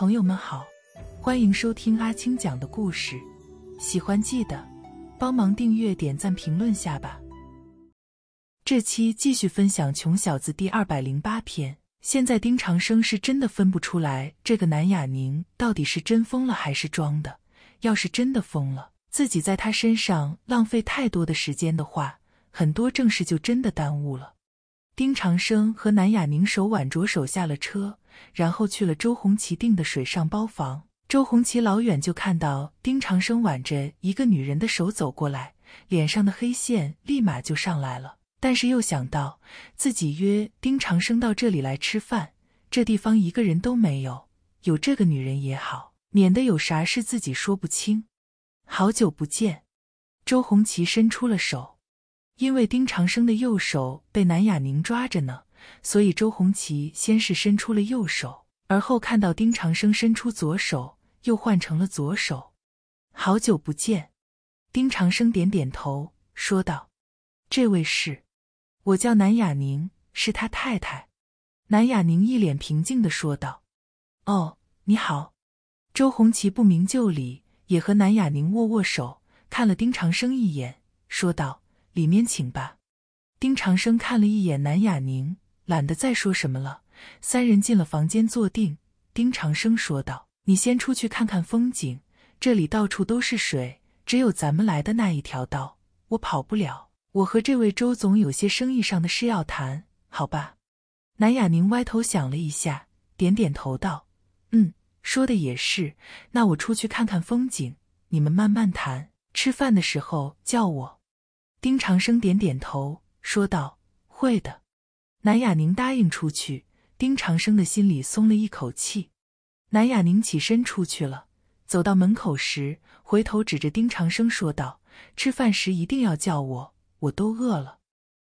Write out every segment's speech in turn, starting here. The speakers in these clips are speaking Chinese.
朋友们好，欢迎收听阿青讲的故事，喜欢记得帮忙订阅、点赞、评论下吧。这期继续分享《穷小子》第二百零八篇。现在丁长生是真的分不出来这个南雅宁到底是真疯了还是装的。要是真的疯了，自己在他身上浪费太多的时间的话，很多正事就真的耽误了。丁长生和南雅宁手挽着手下了车。然后去了周红旗订的水上包房。周红旗老远就看到丁长生挽着一个女人的手走过来，脸上的黑线立马就上来了。但是又想到自己约丁长生到这里来吃饭，这地方一个人都没有，有这个女人也好，免得有啥事自己说不清。好久不见，周红旗伸出了手，因为丁长生的右手被南雅宁抓着呢。所以周红旗先是伸出了右手，而后看到丁长生伸出左手，又换成了左手。好久不见，丁长生点点头说道：“这位是我叫南雅宁，是他太太。”南雅宁一脸平静的说道：“哦，你好。”周红旗不明就里，也和南雅宁握握手，看了丁长生一眼，说道：“里面请吧。”丁长生看了一眼南雅宁。懒得再说什么了，三人进了房间坐定。丁长生说道：“你先出去看看风景，这里到处都是水，只有咱们来的那一条道，我跑不了。我和这位周总有些生意上的事要谈，好吧？”南雅宁歪头想了一下，点点头道：“嗯，说的也是。那我出去看看风景，你们慢慢谈。吃饭的时候叫我。”丁长生点点头说道：“会的。”南雅宁答应出去，丁长生的心里松了一口气。南雅宁起身出去了，走到门口时，回头指着丁长生说道：“吃饭时一定要叫我，我都饿了。”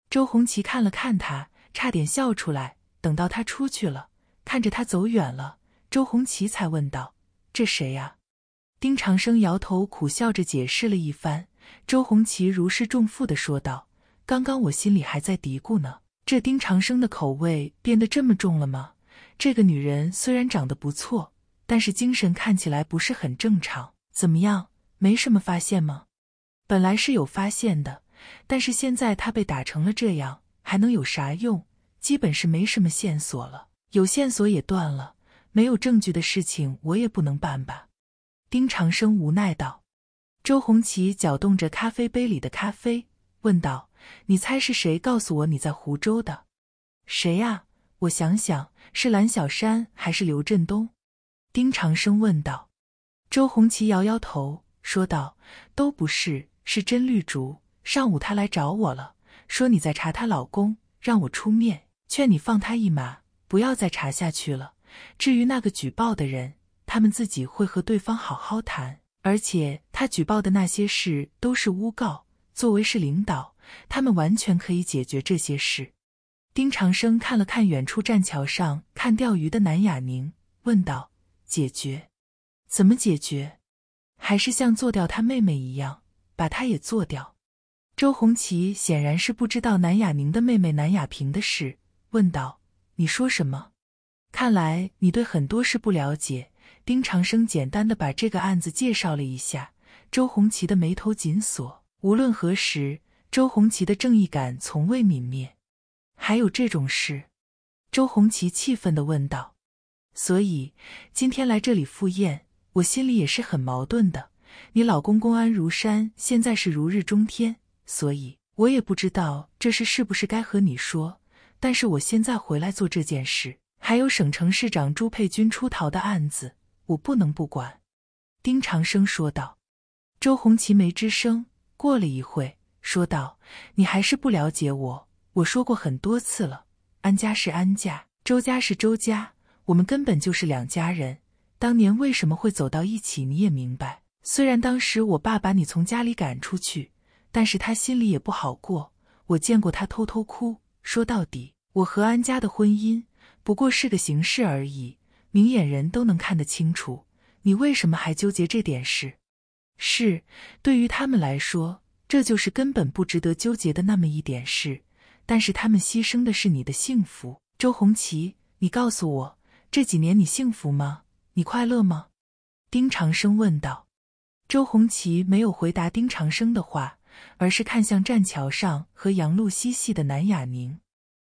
周红旗看了看他，差点笑出来。等到他出去了，看着他走远了，周红旗才问道：“这谁啊？”丁长生摇头苦笑着解释了一番。周红旗如释重负地说道：“刚刚我心里还在嘀咕呢。”这丁长生的口味变得这么重了吗？这个女人虽然长得不错，但是精神看起来不是很正常。怎么样，没什么发现吗？本来是有发现的，但是现在她被打成了这样，还能有啥用？基本是没什么线索了，有线索也断了。没有证据的事情，我也不能办吧？丁长生无奈道。周红旗搅动着咖啡杯里的咖啡，问道。你猜是谁告诉我你在湖州的？谁呀？我想想，是蓝小山还是刘振东？丁长生问道。周红旗摇摇头，说道：“都不是，是甄绿竹。上午她来找我了，说你在查她老公，让我出面劝你放她一马，不要再查下去了。至于那个举报的人，他们自己会和对方好好谈。而且他举报的那些事都是诬告，作为是领导。”他们完全可以解决这些事。丁长生看了看远处栈桥上看钓鱼的南雅宁，问道：“解决？怎么解决？还是像做掉他妹妹一样，把他也做掉？”周红旗显然是不知道南雅宁的妹妹南雅萍的事，问道：“你说什么？看来你对很多事不了解。”丁长生简单的把这个案子介绍了一下。周红旗的眉头紧锁。无论何时。周红旗的正义感从未泯灭，还有这种事？周红旗气愤的问道。所以今天来这里赴宴，我心里也是很矛盾的。你老公公安如山现在是如日中天，所以我也不知道这事是不是该和你说。但是我现在回来做这件事，还有省城市长朱佩军出逃的案子，我不能不管。”丁长生说道。周红旗没吱声。过了一会。说道：“你还是不了解我。我说过很多次了，安家是安家，周家是周家，我们根本就是两家人。当年为什么会走到一起，你也明白。虽然当时我爸把你从家里赶出去，但是他心里也不好过。我见过他偷偷哭。说到底，我和安家的婚姻不过是个形式而已，明眼人都能看得清楚。你为什么还纠结这点事？是对于他们来说。”这就是根本不值得纠结的那么一点事，但是他们牺牲的是你的幸福。周红旗，你告诉我，这几年你幸福吗？你快乐吗？丁长生问道。周红旗没有回答丁长生的话，而是看向栈桥上和杨露嬉戏的南雅宁。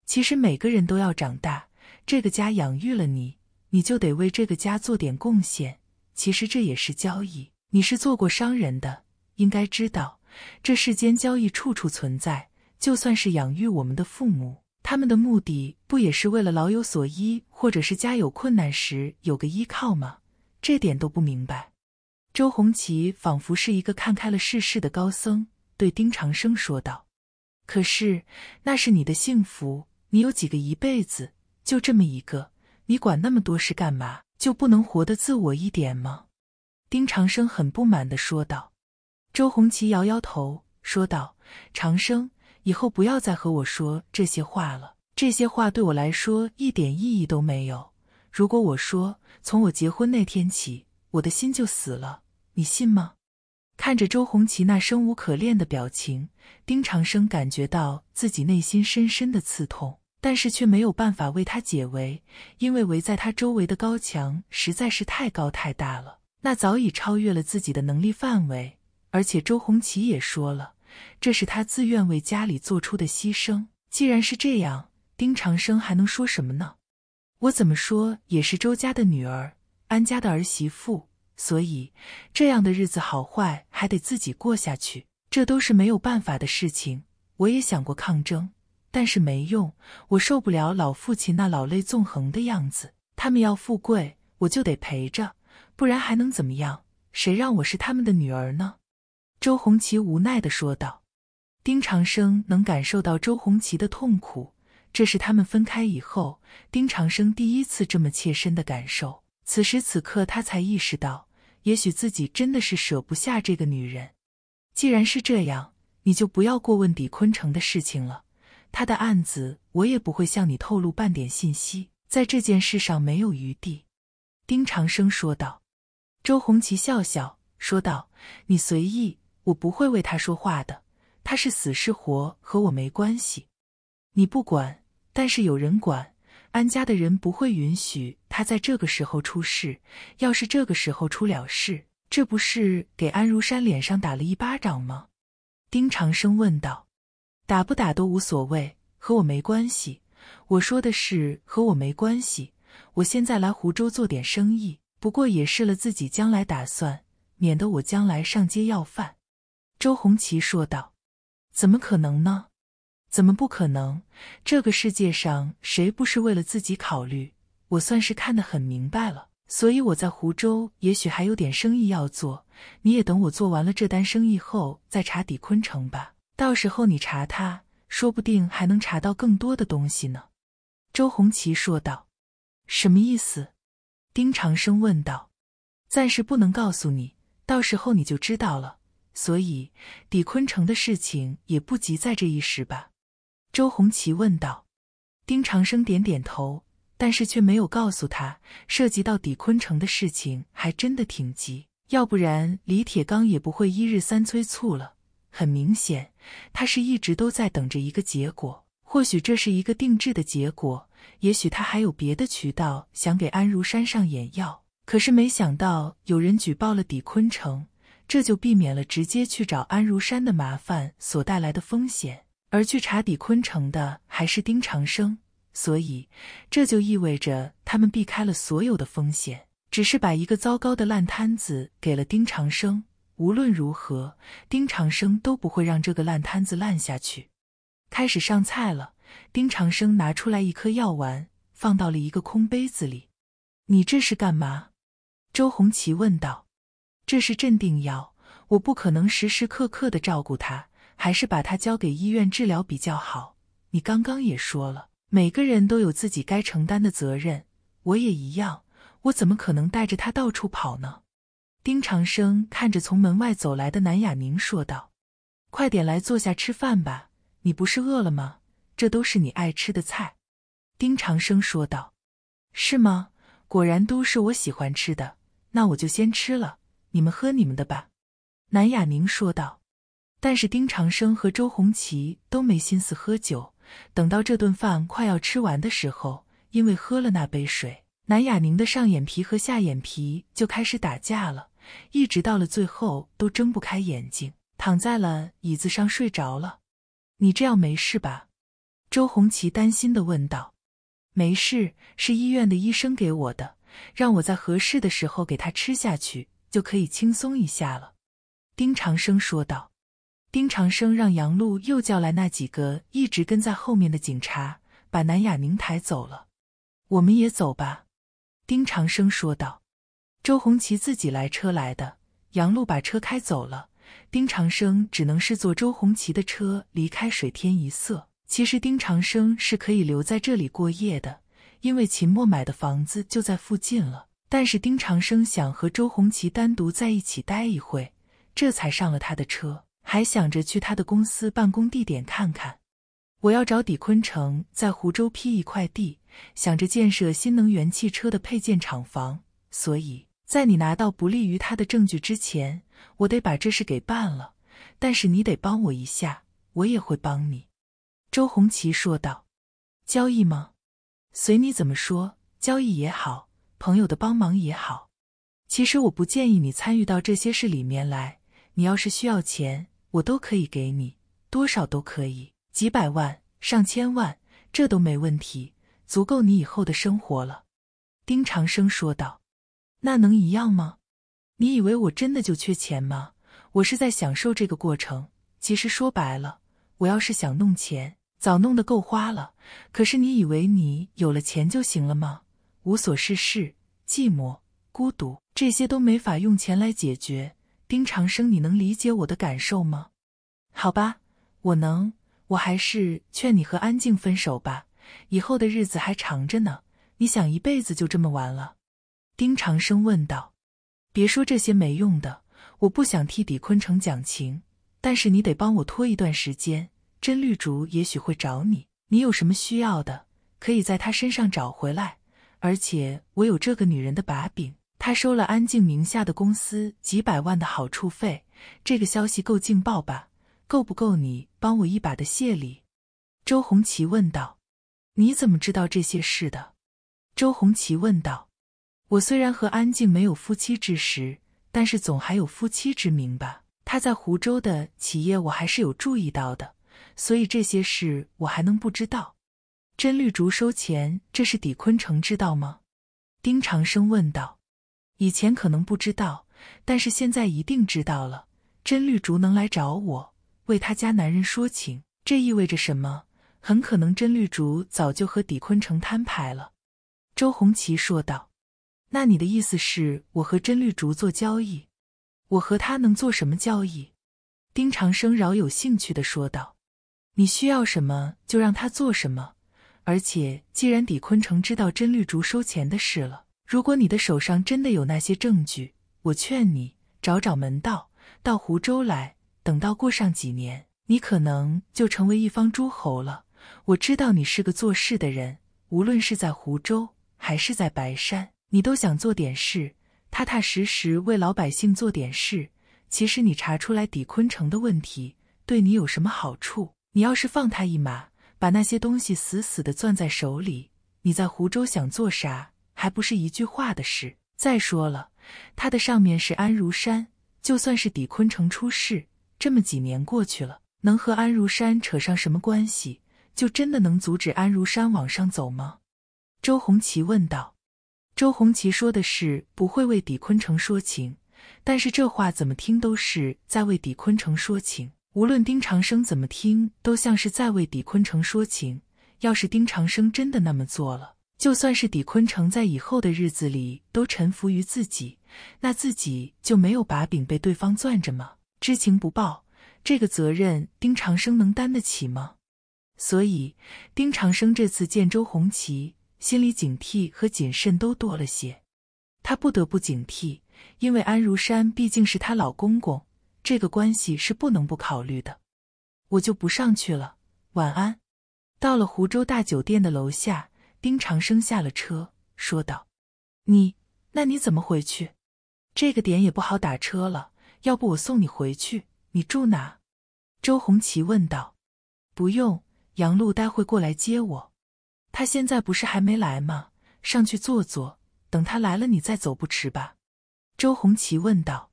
其实每个人都要长大，这个家养育了你，你就得为这个家做点贡献。其实这也是交易。你是做过商人的，应该知道。这世间交易处处存在，就算是养育我们的父母，他们的目的不也是为了老有所依，或者是家有困难时有个依靠吗？这点都不明白。周红旗仿佛是一个看开了世事的高僧，对丁长生说道：“可是那是你的幸福，你有几个一辈子？就这么一个，你管那么多事干嘛？就不能活得自我一点吗？”丁长生很不满的说道。周红旗摇摇头，说道：“长生，以后不要再和我说这些话了。这些话对我来说一点意义都没有。如果我说从我结婚那天起，我的心就死了，你信吗？”看着周红旗那生无可恋的表情，丁长生感觉到自己内心深深的刺痛，但是却没有办法为他解围，因为围在他周围的高墙实在是太高太大了，那早已超越了自己的能力范围。而且周红旗也说了，这是他自愿为家里做出的牺牲。既然是这样，丁长生还能说什么呢？我怎么说也是周家的女儿，安家的儿媳妇，所以这样的日子好坏还得自己过下去。这都是没有办法的事情。我也想过抗争，但是没用。我受不了老父亲那老泪纵横的样子。他们要富贵，我就得陪着，不然还能怎么样？谁让我是他们的女儿呢？周红旗无奈地说道：“丁长生能感受到周红旗的痛苦，这是他们分开以后，丁长生第一次这么切身的感受。此时此刻，他才意识到，也许自己真的是舍不下这个女人。既然是这样，你就不要过问李坤城的事情了。他的案子，我也不会向你透露半点信息，在这件事上没有余地。”丁长生说道。周红旗笑笑说道：“你随意。”我不会为他说话的，他是死是活和我没关系。你不管，但是有人管。安家的人不会允许他在这个时候出事。要是这个时候出了事，这不是给安如山脸上打了一巴掌吗？丁长生问道：“打不打都无所谓，和我没关系。我说的是和我没关系。我现在来湖州做点生意，不过也是了自己将来打算，免得我将来上街要饭。”周红旗说道：“怎么可能呢？怎么不可能？这个世界上谁不是为了自己考虑？我算是看得很明白了。所以我在湖州也许还有点生意要做，你也等我做完了这单生意后再查底坤城吧。到时候你查他，说不定还能查到更多的东西呢。”周红旗说道。“什么意思？”丁长生问道。“暂时不能告诉你，到时候你就知道了。”所以，底坤城的事情也不急在这一时吧？周红旗问道。丁长生点点头，但是却没有告诉他，涉及到底坤城的事情还真的挺急，要不然李铁刚也不会一日三催促了。很明显，他是一直都在等着一个结果。或许这是一个定制的结果，也许他还有别的渠道想给安如山上眼药，可是没想到有人举报了底坤城。这就避免了直接去找安如山的麻烦所带来的风险，而去查底坤城的还是丁长生，所以这就意味着他们避开了所有的风险，只是把一个糟糕的烂摊子给了丁长生。无论如何，丁长生都不会让这个烂摊子烂下去。开始上菜了，丁长生拿出来一颗药丸，放到了一个空杯子里。“你这是干嘛？”周红旗问道。这是镇定药，我不可能时时刻刻的照顾他，还是把他交给医院治疗比较好。你刚刚也说了，每个人都有自己该承担的责任，我也一样，我怎么可能带着他到处跑呢？丁长生看着从门外走来的南雅宁说道：“快点来坐下吃饭吧，你不是饿了吗？这都是你爱吃的菜。”丁长生说道：“是吗？果然都是我喜欢吃的，那我就先吃了。”你们喝你们的吧，南雅宁说道。但是丁长生和周红旗都没心思喝酒。等到这顿饭快要吃完的时候，因为喝了那杯水，南雅宁的上眼皮和下眼皮就开始打架了，一直到了最后都睁不开眼睛，躺在了椅子上睡着了。你这样没事吧？周红旗担心的问道。没事，是医院的医生给我的，让我在合适的时候给他吃下去。就可以轻松一下了，丁长生说道。丁长生让杨璐又叫来那几个一直跟在后面的警察，把南雅宁抬走了。我们也走吧，丁长生说道。周红旗自己来车来的，杨璐把车开走了。丁长生只能是坐周红旗的车离开水天一色。其实丁长生是可以留在这里过夜的，因为秦墨买的房子就在附近了。但是丁长生想和周红旗单独在一起待一会，这才上了他的车，还想着去他的公司办公地点看看。我要找李坤城在湖州批一块地，想着建设新能源汽车的配件厂房。所以在你拿到不利于他的证据之前，我得把这事给办了。但是你得帮我一下，我也会帮你。”周红旗说道，“交易吗？随你怎么说，交易也好。”朋友的帮忙也好，其实我不建议你参与到这些事里面来。你要是需要钱，我都可以给你，多少都可以，几百万、上千万，这都没问题，足够你以后的生活了。”丁长生说道。“那能一样吗？你以为我真的就缺钱吗？我是在享受这个过程。其实说白了，我要是想弄钱，早弄得够花了。可是你以为你有了钱就行了吗？”无所事事、寂寞、孤独，这些都没法用钱来解决。丁长生，你能理解我的感受吗？好吧，我能。我还是劝你和安静分手吧，以后的日子还长着呢。你想一辈子就这么完了？丁长生问道。别说这些没用的，我不想替李坤城讲情，但是你得帮我拖一段时间。甄绿竹也许会找你，你有什么需要的，可以在他身上找回来。而且我有这个女人的把柄，她收了安静名下的公司几百万的好处费，这个消息够劲爆吧？够不够你帮我一把的谢礼？周红旗问道。你怎么知道这些事的？周红旗问道。我虽然和安静没有夫妻之实，但是总还有夫妻之名吧？他在湖州的企业我还是有注意到的，所以这些事我还能不知道？甄绿竹收钱，这是李坤城知道吗？丁长生问道。以前可能不知道，但是现在一定知道了。甄绿竹能来找我为他家男人说情，这意味着什么？很可能甄绿竹早就和李坤城摊牌了。周红旗说道。那你的意思是我和甄绿竹做交易？我和他能做什么交易？丁长生饶有兴趣的说道。你需要什么，就让他做什么。而且，既然底坤城知道甄绿竹收钱的事了，如果你的手上真的有那些证据，我劝你找找门道，到湖州来。等到过上几年，你可能就成为一方诸侯了。我知道你是个做事的人，无论是在湖州还是在白山，你都想做点事，踏踏实实为老百姓做点事。其实，你查出来底坤城的问题，对你有什么好处？你要是放他一马。把那些东西死死的攥在手里，你在湖州想做啥，还不是一句话的事？再说了，他的上面是安如山，就算是底坤城出事，这么几年过去了，能和安如山扯上什么关系？就真的能阻止安如山往上走吗？周红旗问道。周红旗说的是不会为底坤城说情，但是这话怎么听都是在为底坤城说情。无论丁长生怎么听，都像是在为李坤城说情。要是丁长生真的那么做了，就算是李坤城在以后的日子里都臣服于自己，那自己就没有把柄被对方攥着吗？知情不报，这个责任丁长生能担得起吗？所以，丁长生这次见周红旗，心里警惕和谨慎都多了些。他不得不警惕，因为安如山毕竟是他老公公。这个关系是不能不考虑的，我就不上去了。晚安。到了湖州大酒店的楼下，丁长生下了车，说道：“你那你怎么回去？这个点也不好打车了，要不我送你回去？你住哪？”周红旗问道。“不用，杨璐待会过来接我，他现在不是还没来吗？上去坐坐，等他来了你再走不迟吧？”周红旗问道。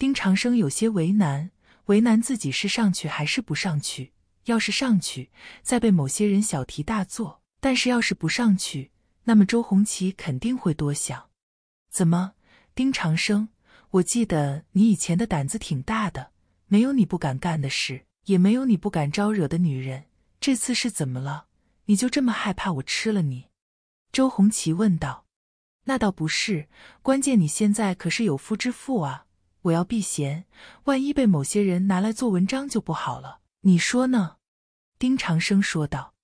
丁长生有些为难，为难自己是上去还是不上去？要是上去，再被某些人小题大做；但是要是不上去，那么周红旗肯定会多想。怎么，丁长生？我记得你以前的胆子挺大的，没有你不敢干的事，也没有你不敢招惹的女人。这次是怎么了？你就这么害怕我吃了你？周红旗问道。那倒不是，关键你现在可是有夫之妇啊。我要避嫌，万一被某些人拿来做文章就不好了。你说呢？”丁长生说道，“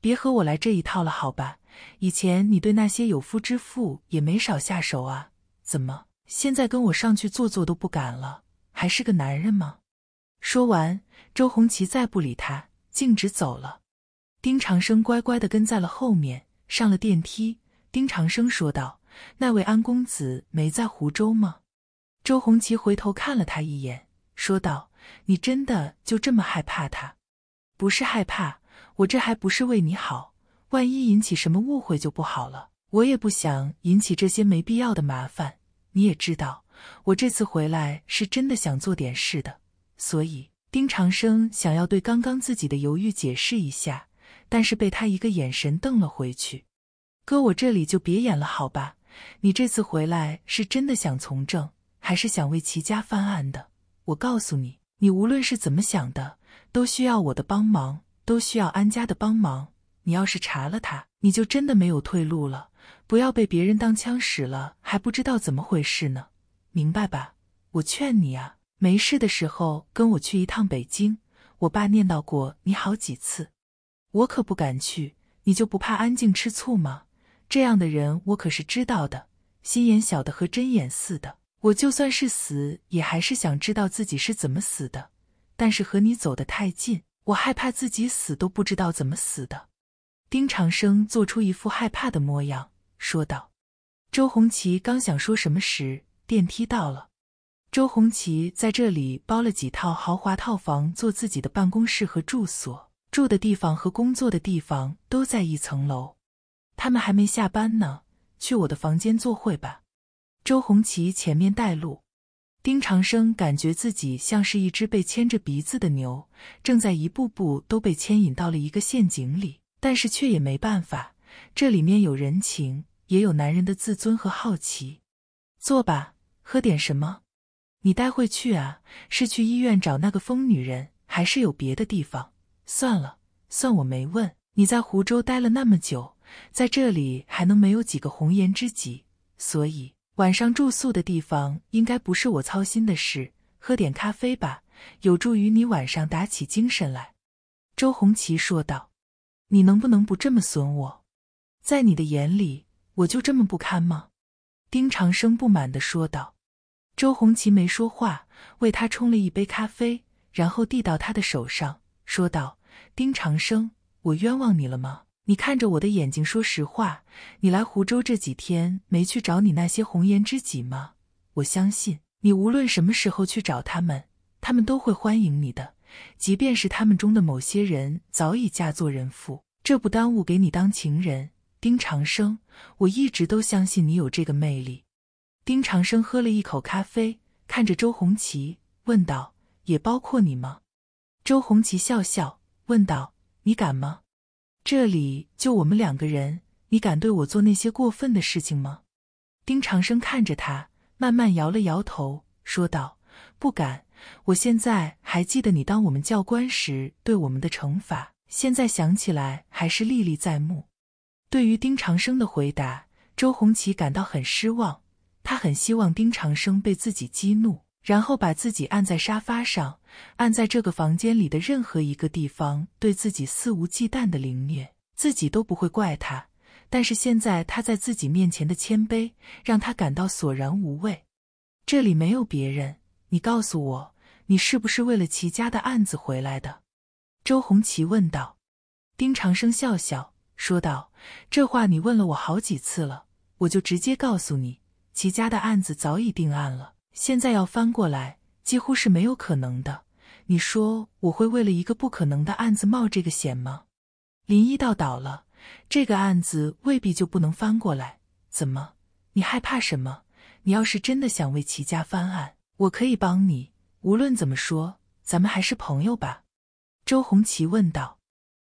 别和我来这一套了，好吧？以前你对那些有夫之妇也没少下手啊，怎么现在跟我上去坐坐都不敢了？还是个男人吗？”说完，周红旗再不理他，径直走了。丁长生乖乖的跟在了后面，上了电梯。丁长生说道：“那位安公子没在湖州吗？”周红旗回头看了他一眼，说道：“你真的就这么害怕他？不是害怕，我这还不是为你好。万一引起什么误会就不好了。我也不想引起这些没必要的麻烦。你也知道，我这次回来是真的想做点事的。所以，丁长生想要对刚刚自己的犹豫解释一下，但是被他一个眼神瞪了回去。哥，我这里就别演了，好吧？你这次回来是真的想从政。”还是想为齐家翻案的？我告诉你，你无论是怎么想的，都需要我的帮忙，都需要安家的帮忙。你要是查了他，你就真的没有退路了。不要被别人当枪使了，还不知道怎么回事呢。明白吧？我劝你啊，没事的时候跟我去一趟北京。我爸念叨过你好几次，我可不敢去。你就不怕安静吃醋吗？这样的人我可是知道的，心眼小的和针眼似的。我就算是死，也还是想知道自己是怎么死的。但是和你走得太近，我害怕自己死都不知道怎么死的。丁长生做出一副害怕的模样，说道：“周红旗刚想说什么时，电梯到了。周红旗在这里包了几套豪华套房，做自己的办公室和住所，住的地方和工作的地方都在一层楼。他们还没下班呢，去我的房间坐会吧。”周红旗前面带路，丁长生感觉自己像是一只被牵着鼻子的牛，正在一步步都被牵引到了一个陷阱里，但是却也没办法。这里面有人情，也有男人的自尊和好奇。坐吧，喝点什么？你待会去啊？是去医院找那个疯女人，还是有别的地方？算了，算我没问。你在湖州待了那么久，在这里还能没有几个红颜知己？所以。晚上住宿的地方应该不是我操心的事，喝点咖啡吧，有助于你晚上打起精神来。”周红旗说道。“你能不能不这么损我？在你的眼里，我就这么不堪吗？”丁长生不满地说道。周红旗没说话，为他冲了一杯咖啡，然后递到他的手上，说道：“丁长生，我冤枉你了吗？”你看着我的眼睛，说实话，你来湖州这几天没去找你那些红颜知己吗？我相信你，无论什么时候去找他们，他们都会欢迎你的。即便是他们中的某些人早已嫁作人妇，这不耽误给你当情人。丁长生，我一直都相信你有这个魅力。丁长生喝了一口咖啡，看着周红旗问道：“也包括你吗？”周红旗笑笑问道：“你敢吗？”这里就我们两个人，你敢对我做那些过分的事情吗？丁长生看着他，慢慢摇了摇头，说道：“不敢。我现在还记得你当我们教官时对我们的惩罚，现在想起来还是历历在目。”对于丁长生的回答，周红旗感到很失望。他很希望丁长生被自己激怒。然后把自己按在沙发上，按在这个房间里的任何一个地方，对自己肆无忌惮的凌虐，自己都不会怪他。但是现在他在自己面前的谦卑，让他感到索然无味。这里没有别人，你告诉我，你是不是为了齐家的案子回来的？周红旗问道。丁长生笑笑说道：“这话你问了我好几次了，我就直接告诉你，齐家的案子早已定案了。”现在要翻过来，几乎是没有可能的。你说我会为了一个不可能的案子冒这个险吗？林一道倒了，这个案子未必就不能翻过来。怎么，你害怕什么？你要是真的想为齐家翻案，我可以帮你。无论怎么说，咱们还是朋友吧。”周红旗问道。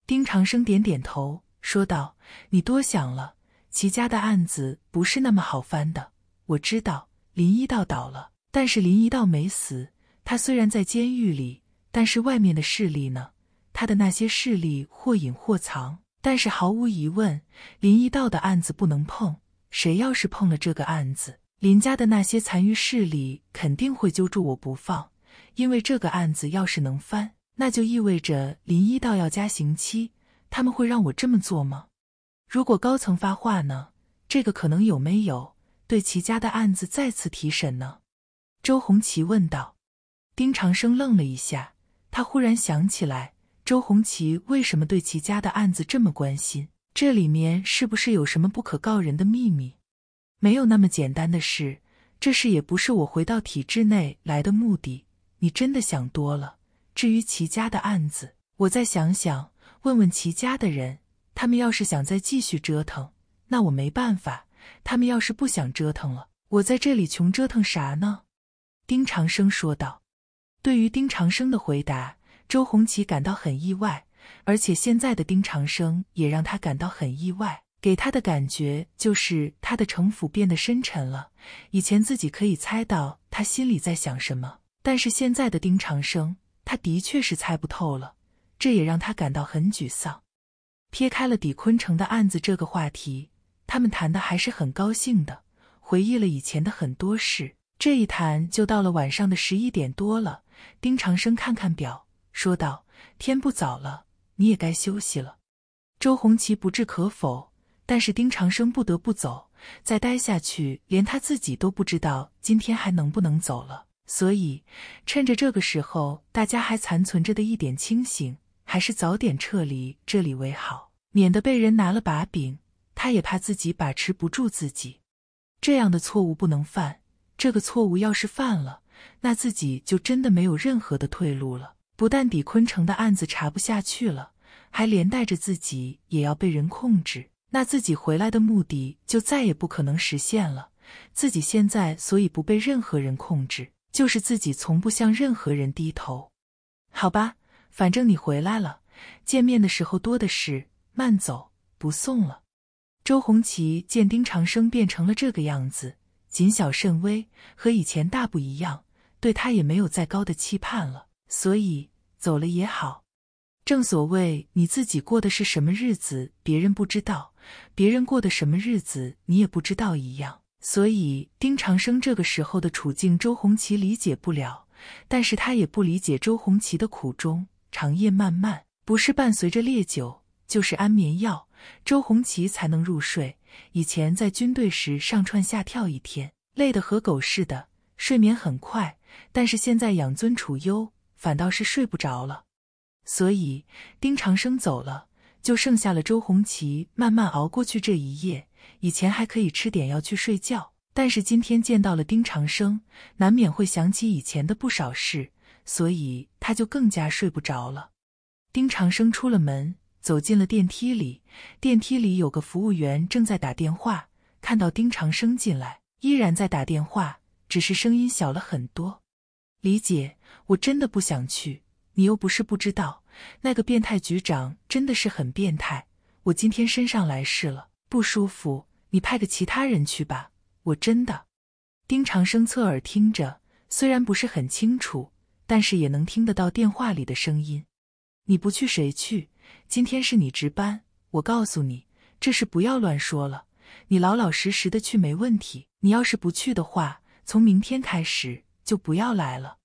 丁长生点点头，说道：“你多想了，齐家的案子不是那么好翻的。我知道林一道倒了。”但是林一道没死，他虽然在监狱里，但是外面的势力呢？他的那些势力或隐或藏，但是毫无疑问，林一道的案子不能碰。谁要是碰了这个案子，林家的那些残余势力肯定会揪住我不放。因为这个案子要是能翻，那就意味着林一道要加刑期。他们会让我这么做吗？如果高层发话呢？这个可能有没有对齐家的案子再次提审呢？周红旗问道：“丁长生愣了一下，他忽然想起来，周红旗为什么对齐家的案子这么关心？这里面是不是有什么不可告人的秘密？没有那么简单的事。这事也不是我回到体制内来的目的。你真的想多了。至于齐家的案子，我再想想，问问齐家的人。他们要是想再继续折腾，那我没办法。他们要是不想折腾了，我在这里穷折腾啥呢？”丁长生说道：“对于丁长生的回答，周红旗感到很意外，而且现在的丁长生也让他感到很意外。给他的感觉就是他的城府变得深沉了。以前自己可以猜到他心里在想什么，但是现在的丁长生，他的确是猜不透了。这也让他感到很沮丧。”撇开了李坤城的案子这个话题，他们谈的还是很高兴的，回忆了以前的很多事。这一谈就到了晚上的十一点多了。丁长生看看表，说道：“天不早了，你也该休息了。”周红旗不置可否，但是丁长生不得不走。再待下去，连他自己都不知道今天还能不能走了。所以，趁着这个时候，大家还残存着的一点清醒，还是早点撤离这里为好，免得被人拿了把柄。他也怕自己把持不住自己，这样的错误不能犯。这个错误要是犯了，那自己就真的没有任何的退路了。不但底坤城的案子查不下去了，还连带着自己也要被人控制。那自己回来的目的就再也不可能实现了。自己现在所以不被任何人控制，就是自己从不向任何人低头。好吧，反正你回来了，见面的时候多的是。慢走，不送了。周红旗见丁长生变成了这个样子。谨小慎微和以前大不一样，对他也没有再高的期盼了，所以走了也好。正所谓你自己过的是什么日子，别人不知道；别人过的什么日子，你也不知道一样。所以丁长生这个时候的处境，周红旗理解不了，但是他也不理解周红旗的苦衷。长夜漫漫，不是伴随着烈酒，就是安眠药，周红旗才能入睡。以前在军队时，上窜下跳，一天累得和狗似的，睡眠很快。但是现在养尊处优，反倒是睡不着了。所以丁长生走了，就剩下了周红旗慢慢熬过去这一夜。以前还可以吃点药去睡觉，但是今天见到了丁长生，难免会想起以前的不少事，所以他就更加睡不着了。丁长生出了门。走进了电梯里，电梯里有个服务员正在打电话，看到丁长生进来，依然在打电话，只是声音小了很多。李姐，我真的不想去，你又不是不知道，那个变态局长真的是很变态。我今天身上来事了，不舒服，你派个其他人去吧。我真的。丁长生侧耳听着，虽然不是很清楚，但是也能听得到电话里的声音。你不去谁去？今天是你值班，我告诉你，这事不要乱说了。你老老实实的去没问题。你要是不去的话，从明天开始就不要来了。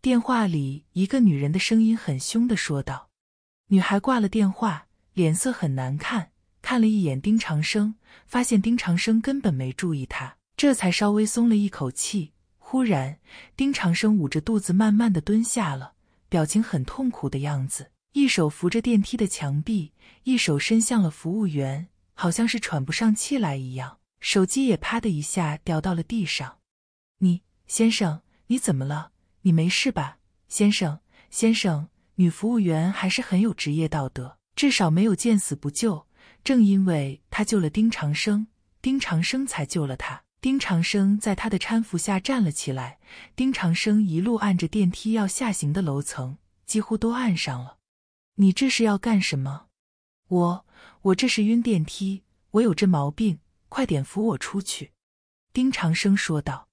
电话里一个女人的声音很凶的说道。女孩挂了电话，脸色很难看，看了一眼丁长生，发现丁长生根本没注意她，这才稍微松了一口气。忽然，丁长生捂着肚子慢慢的蹲下了，表情很痛苦的样子。一手扶着电梯的墙壁，一手伸向了服务员，好像是喘不上气来一样。手机也啪的一下掉到了地上。你先生，你怎么了？你没事吧，先生？先生，女服务员还是很有职业道德，至少没有见死不救。正因为她救了丁长生，丁长生才救了她。丁长生在她的搀扶下站了起来。丁长生一路按着电梯要下行的楼层，几乎都按上了。你这是要干什么？我我这是晕电梯，我有这毛病，快点扶我出去。”丁长生说道。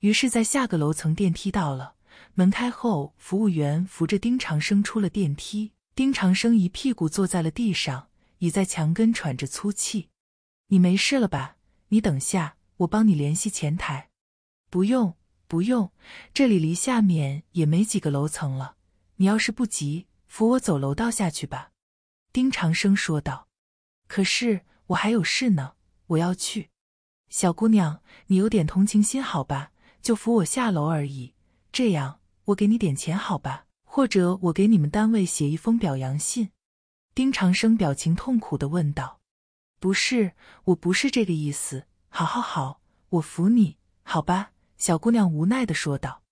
于是，在下个楼层，电梯到了，门开后，服务员扶着丁长生出了电梯。丁长生一屁股坐在了地上，倚在墙根喘着粗气。“你没事了吧？你等下，我帮你联系前台。”“不用，不用，这里离下面也没几个楼层了，你要是不急。”扶我走楼道下去吧，丁长生说道。可是我还有事呢，我要去。小姑娘，你有点同情心好吧？就扶我下楼而已。这样，我给你点钱好吧？或者我给你们单位写一封表扬信。丁长生表情痛苦的问道：“不是，我不是这个意思。好好好，我扶你，好吧？”小姑娘无奈的说道。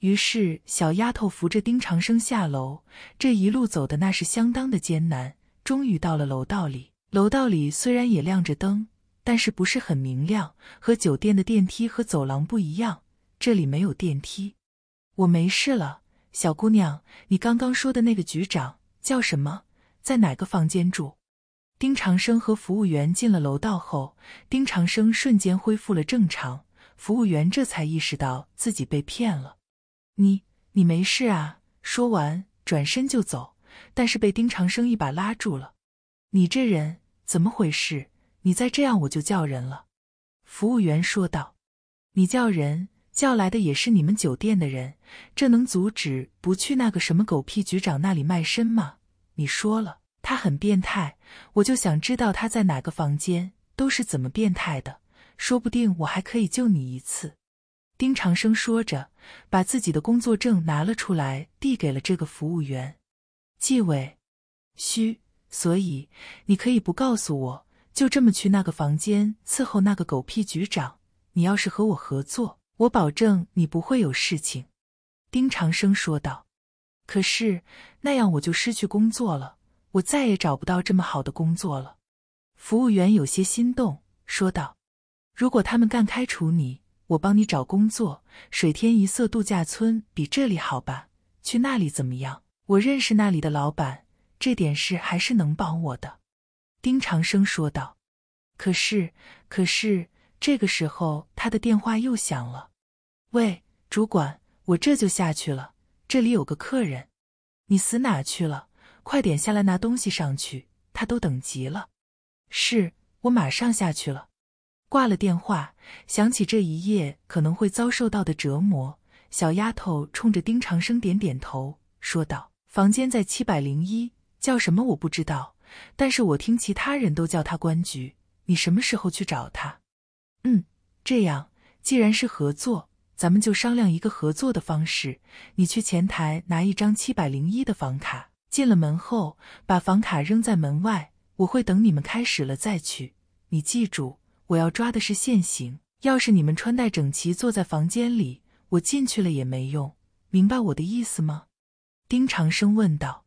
于是，小丫头扶着丁长生下楼，这一路走的那是相当的艰难。终于到了楼道里，楼道里虽然也亮着灯，但是不是很明亮，和酒店的电梯和走廊不一样，这里没有电梯。我没事了，小姑娘，你刚刚说的那个局长叫什么？在哪个房间住？丁长生和服务员进了楼道后，丁长生瞬间恢复了正常，服务员这才意识到自己被骗了。你你没事啊？说完转身就走，但是被丁长生一把拉住了。你这人怎么回事？你再这样我就叫人了。服务员说道：“你叫人叫来的也是你们酒店的人，这能阻止不去那个什么狗屁局长那里卖身吗？你说了，他很变态，我就想知道他在哪个房间，都是怎么变态的。说不定我还可以救你一次。”丁长生说着，把自己的工作证拿了出来，递给了这个服务员。纪委，嘘，所以你可以不告诉我，就这么去那个房间伺候那个狗屁局长。你要是和我合作，我保证你不会有事情。”丁长生说道。“可是那样我就失去工作了，我再也找不到这么好的工作了。”服务员有些心动，说道：“如果他们干开除你……”我帮你找工作，水天一色度假村比这里好吧？去那里怎么样？我认识那里的老板，这点事还是能帮我的。”丁长生说道。“可是，可是这个时候，他的电话又响了。”“喂，主管，我这就下去了，这里有个客人。”“你死哪去了？快点下来拿东西上去，他都等急了。”“是我马上下去了。”挂了电话，想起这一夜可能会遭受到的折磨，小丫头冲着丁长生点点头，说道：“房间在七百零一，叫什么我不知道，但是我听其他人都叫他关局。你什么时候去找他？”“嗯，这样，既然是合作，咱们就商量一个合作的方式。你去前台拿一张七百零一的房卡，进了门后把房卡扔在门外，我会等你们开始了再去。你记住。”我要抓的是现行。要是你们穿戴整齐，坐在房间里，我进去了也没用。明白我的意思吗？丁长生问道。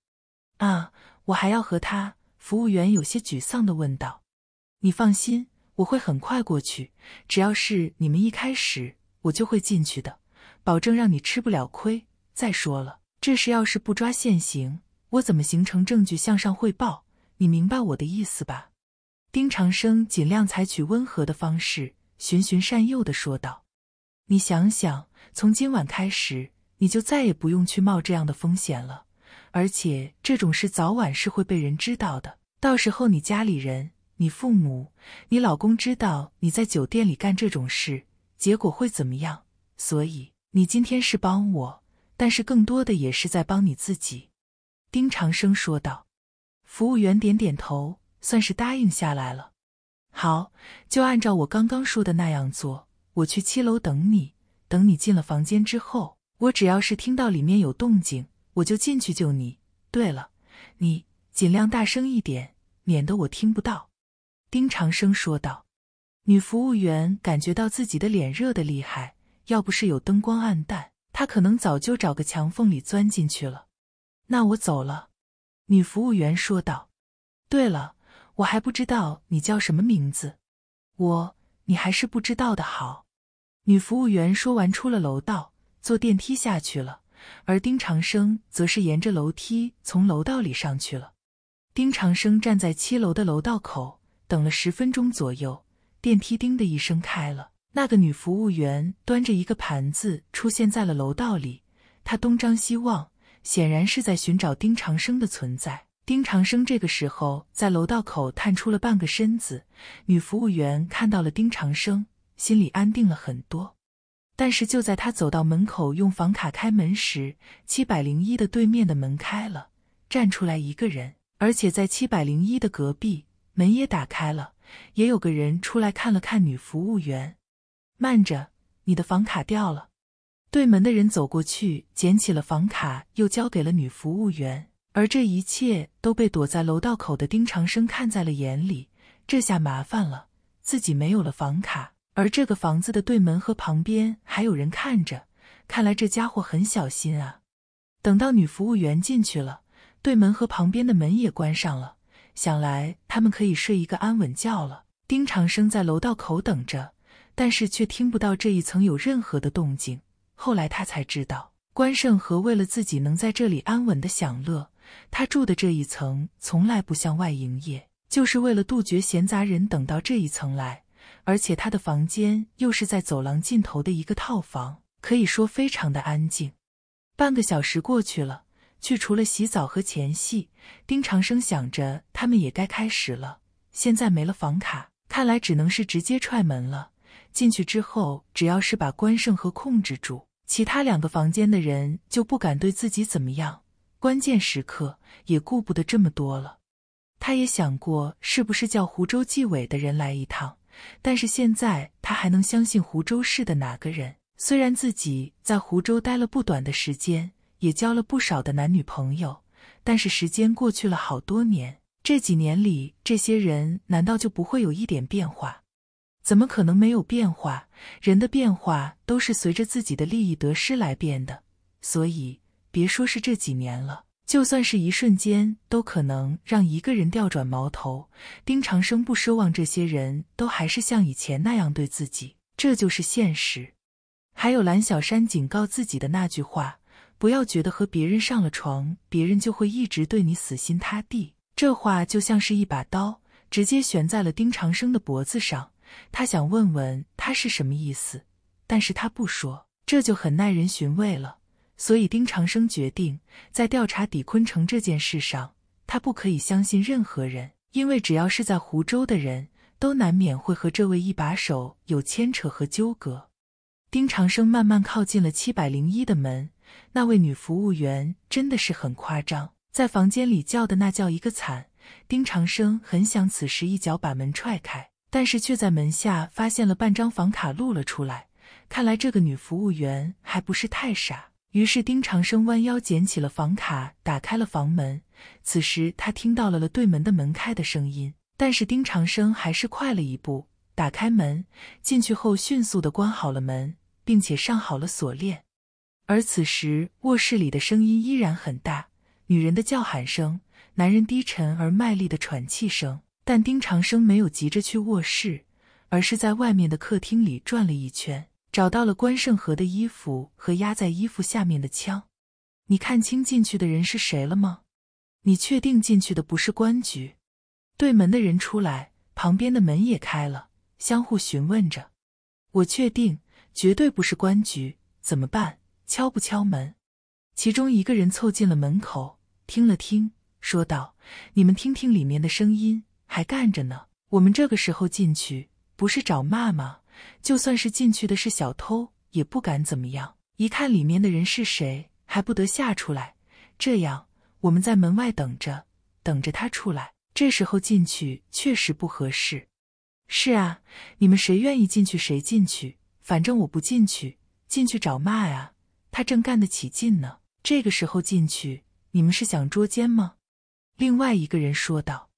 啊，我还要和他。服务员有些沮丧的问道。你放心，我会很快过去。只要是你们一开始，我就会进去的，保证让你吃不了亏。再说了，这事要是不抓现行，我怎么形成证据向上汇报？你明白我的意思吧？丁长生尽量采取温和的方式，循循善诱的说道：“你想想，从今晚开始，你就再也不用去冒这样的风险了。而且这种事早晚是会被人知道的，到时候你家里人、你父母、你老公知道你在酒店里干这种事，结果会怎么样？所以你今天是帮我，但是更多的也是在帮你自己。”丁长生说道。服务员点点头。算是答应下来了，好，就按照我刚刚说的那样做。我去七楼等你，等你进了房间之后，我只要是听到里面有动静，我就进去救你。对了，你尽量大声一点，免得我听不到。”丁长生说道。女服务员感觉到自己的脸热得厉害，要不是有灯光暗淡，她可能早就找个墙缝里钻进去了。“那我走了。”女服务员说道。“对了。”我还不知道你叫什么名字，我你还是不知道的好。女服务员说完，出了楼道，坐电梯下去了。而丁长生则是沿着楼梯从楼道里上去了。丁长生站在七楼的楼道口，等了十分钟左右，电梯“叮”的一声开了。那个女服务员端着一个盘子出现在了楼道里，她东张西望，显然是在寻找丁长生的存在。丁长生这个时候在楼道口探出了半个身子，女服务员看到了丁长生，心里安定了很多。但是就在他走到门口用房卡开门时，七百零一的对面的门开了，站出来一个人，而且在七百零一的隔壁门也打开了，也有个人出来看了看女服务员。慢着，你的房卡掉了。对门的人走过去捡起了房卡，又交给了女服务员。而这一切都被躲在楼道口的丁长生看在了眼里。这下麻烦了，自己没有了房卡，而这个房子的对门和旁边还有人看着。看来这家伙很小心啊。等到女服务员进去了，对门和旁边的门也关上了，想来他们可以睡一个安稳觉了。丁长生在楼道口等着，但是却听不到这一层有任何的动静。后来他才知道，关胜和为了自己能在这里安稳的享乐。他住的这一层从来不向外营业，就是为了杜绝闲杂人等到这一层来。而且他的房间又是在走廊尽头的一个套房，可以说非常的安静。半个小时过去了，去除了洗澡和前戏，丁长生想着他们也该开始了。现在没了房卡，看来只能是直接踹门了。进去之后，只要是把关胜和控制住，其他两个房间的人就不敢对自己怎么样。关键时刻也顾不得这么多了。他也想过是不是叫湖州纪委的人来一趟，但是现在他还能相信湖州市的哪个人？虽然自己在湖州待了不短的时间，也交了不少的男女朋友，但是时间过去了好多年，这几年里这些人难道就不会有一点变化？怎么可能没有变化？人的变化都是随着自己的利益得失来变的，所以。别说是这几年了，就算是一瞬间，都可能让一个人调转矛头。丁长生不奢望这些人都还是像以前那样对自己，这就是现实。还有蓝小山警告自己的那句话：“不要觉得和别人上了床，别人就会一直对你死心塌地。”这话就像是一把刀，直接悬在了丁长生的脖子上。他想问问他是什么意思，但是他不说，这就很耐人寻味了。所以，丁长生决定在调查底坤城这件事上，他不可以相信任何人，因为只要是在湖州的人都难免会和这位一把手有牵扯和纠葛。丁长生慢慢靠近了七百零一的门，那位女服务员真的是很夸张，在房间里叫的那叫一个惨。丁长生很想此时一脚把门踹开，但是却在门下发现了半张房卡露了出来，看来这个女服务员还不是太傻。于是，丁长生弯腰捡起了房卡，打开了房门。此时，他听到了了对门的门开的声音，但是丁长生还是快了一步，打开门进去后，迅速的关好了门，并且上好了锁链。而此时，卧室里的声音依然很大，女人的叫喊声，男人低沉而卖力的喘气声。但丁长生没有急着去卧室，而是在外面的客厅里转了一圈。找到了关胜和的衣服和压在衣服下面的枪，你看清进去的人是谁了吗？你确定进去的不是官局？对门的人出来，旁边的门也开了，相互询问着。我确定，绝对不是官局。怎么办？敲不敲门？其中一个人凑近了门口，听了听，说道：“你们听听里面的声音，还干着呢。我们这个时候进去，不是找骂吗？”就算是进去的是小偷，也不敢怎么样。一看里面的人是谁，还不得吓出来？这样，我们在门外等着，等着他出来。这时候进去确实不合适。是啊，你们谁愿意进去谁进去，反正我不进去。进去找骂啊！他正干得起劲呢，这个时候进去，你们是想捉奸吗？另外一个人说道。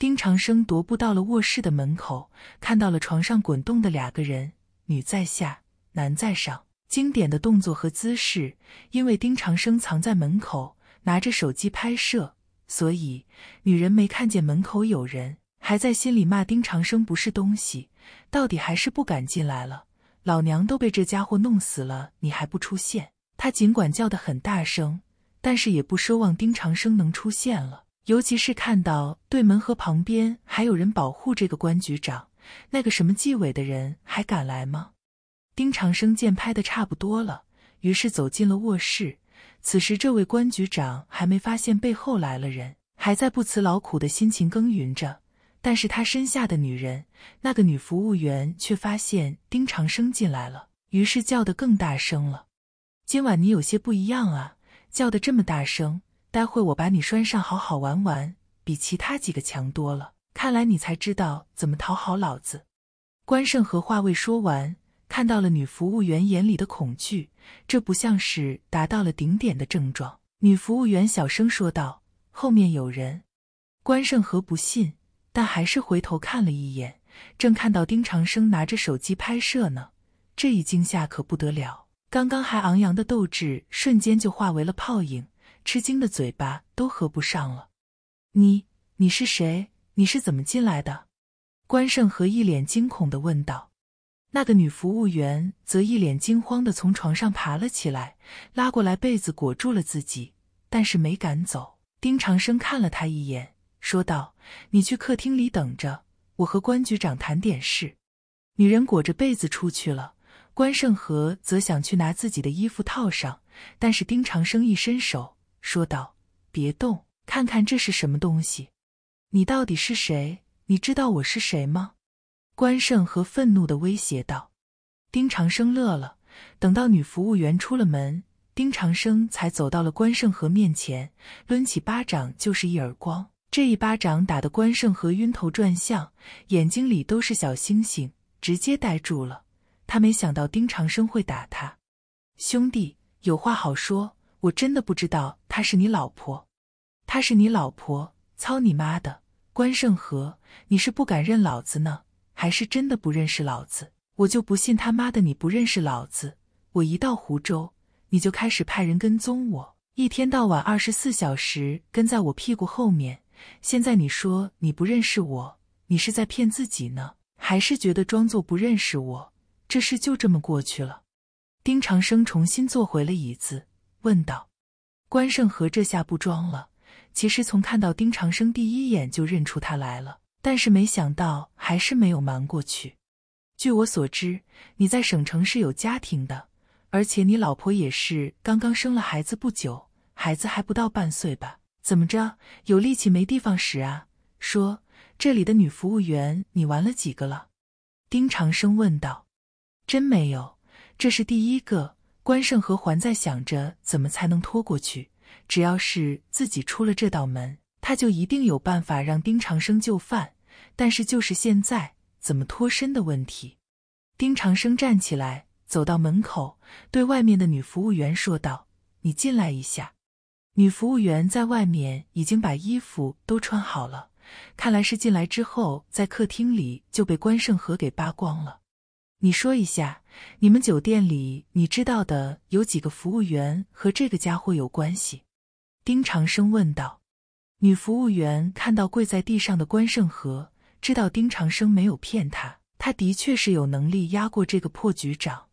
丁长生踱步到了卧室的门口，看到了床上滚动的两个人，女在下，男在上，经典的动作和姿势。因为丁长生藏在门口，拿着手机拍摄，所以女人没看见门口有人，还在心里骂丁长生不是东西，到底还是不敢进来了。老娘都被这家伙弄死了，你还不出现？他尽管叫得很大声，但是也不奢望丁长生能出现了。尤其是看到对门和旁边还有人保护这个关局长，那个什么纪委的人还敢来吗？丁长生见拍的差不多了，于是走进了卧室。此时，这位关局长还没发现背后来了人，还在不辞劳苦的辛勤耕耘着。但是他身下的女人，那个女服务员却发现丁长生进来了，于是叫得更大声了：“今晚你有些不一样啊，叫的这么大声。”待会我把你拴上，好好玩玩，比其他几个强多了。看来你才知道怎么讨好老子。关胜和话未说完，看到了女服务员眼里的恐惧，这不像是达到了顶点的症状。女服务员小声说道：“后面有人。”关胜和不信，但还是回头看了一眼，正看到丁长生拿着手机拍摄呢。这一惊吓可不得了，刚刚还昂扬的斗志，瞬间就化为了泡影。吃惊的嘴巴都合不上了，你你是谁？你是怎么进来的？关胜和一脸惊恐的问道。那个女服务员则一脸惊慌的从床上爬了起来，拉过来被子裹住了自己，但是没敢走。丁长生看了他一眼，说道：“你去客厅里等着，我和关局长谈点事。”女人裹着被子出去了，关胜和则想去拿自己的衣服套上，但是丁长生一伸手。说道：“别动，看看这是什么东西。你到底是谁？你知道我是谁吗？”关胜和愤怒的威胁道。丁长生乐了。等到女服务员出了门，丁长生才走到了关胜和面前，抡起巴掌就是一耳光。这一巴掌打得关胜和晕头转向，眼睛里都是小星星，直接呆住了。他没想到丁长生会打他。兄弟，有话好说。我真的不知道她是你老婆，她是你老婆，操你妈的，关胜和，你是不敢认老子呢，还是真的不认识老子？我就不信他妈的你不认识老子！我一到湖州，你就开始派人跟踪我，一天到晚二十四小时跟在我屁股后面。现在你说你不认识我，你是在骗自己呢，还是觉得装作不认识我？这事就这么过去了。丁长生重新坐回了椅子。问道：“关胜和这下不装了，其实从看到丁长生第一眼就认出他来了，但是没想到还是没有瞒过去。据我所知，你在省城是有家庭的，而且你老婆也是刚刚生了孩子不久，孩子还不到半岁吧？怎么着，有力气没地方使啊？”说：“这里的女服务员，你玩了几个了？”丁长生问道：“真没有，这是第一个。”关胜和还在想着怎么才能拖过去。只要是自己出了这道门，他就一定有办法让丁长生就范。但是就是现在怎么脱身的问题。丁长生站起来，走到门口，对外面的女服务员说道：“你进来一下。”女服务员在外面已经把衣服都穿好了，看来是进来之后在客厅里就被关胜和给扒光了。你说一下，你们酒店里你知道的有几个服务员和这个家伙有关系？丁长生问道。女服务员看到跪在地上的关胜和，知道丁长生没有骗他，他的确是有能力压过这个破局长。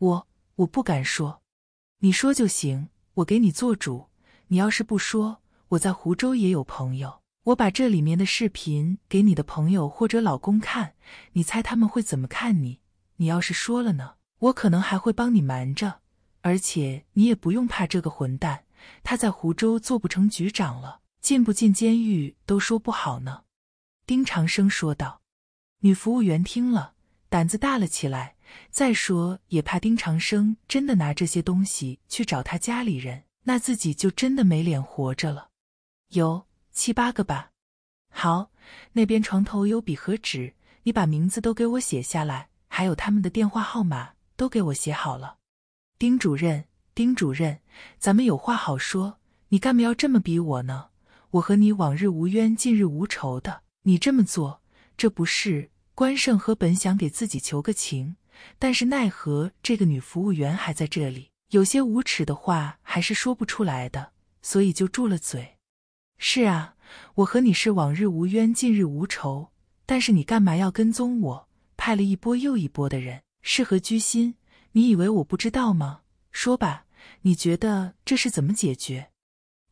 我我不敢说，你说就行，我给你做主。你要是不说，我在湖州也有朋友，我把这里面的视频给你的朋友或者老公看，你猜他们会怎么看你？你要是说了呢，我可能还会帮你瞒着，而且你也不用怕这个混蛋，他在湖州做不成局长了，进不进监狱都说不好呢。”丁长生说道。女服务员听了，胆子大了起来。再说，也怕丁长生真的拿这些东西去找他家里人，那自己就真的没脸活着了。有七八个吧。好，那边床头有笔和纸，你把名字都给我写下来。还有他们的电话号码都给我写好了，丁主任，丁主任，咱们有话好说，你干嘛要这么逼我呢？我和你往日无冤，近日无仇的，你这么做，这不是关胜和本想给自己求个情，但是奈何这个女服务员还在这里，有些无耻的话还是说不出来的，所以就住了嘴。是啊，我和你是往日无冤，近日无仇，但是你干嘛要跟踪我？害了一波又一波的人，是何居心？你以为我不知道吗？说吧，你觉得这是怎么解决？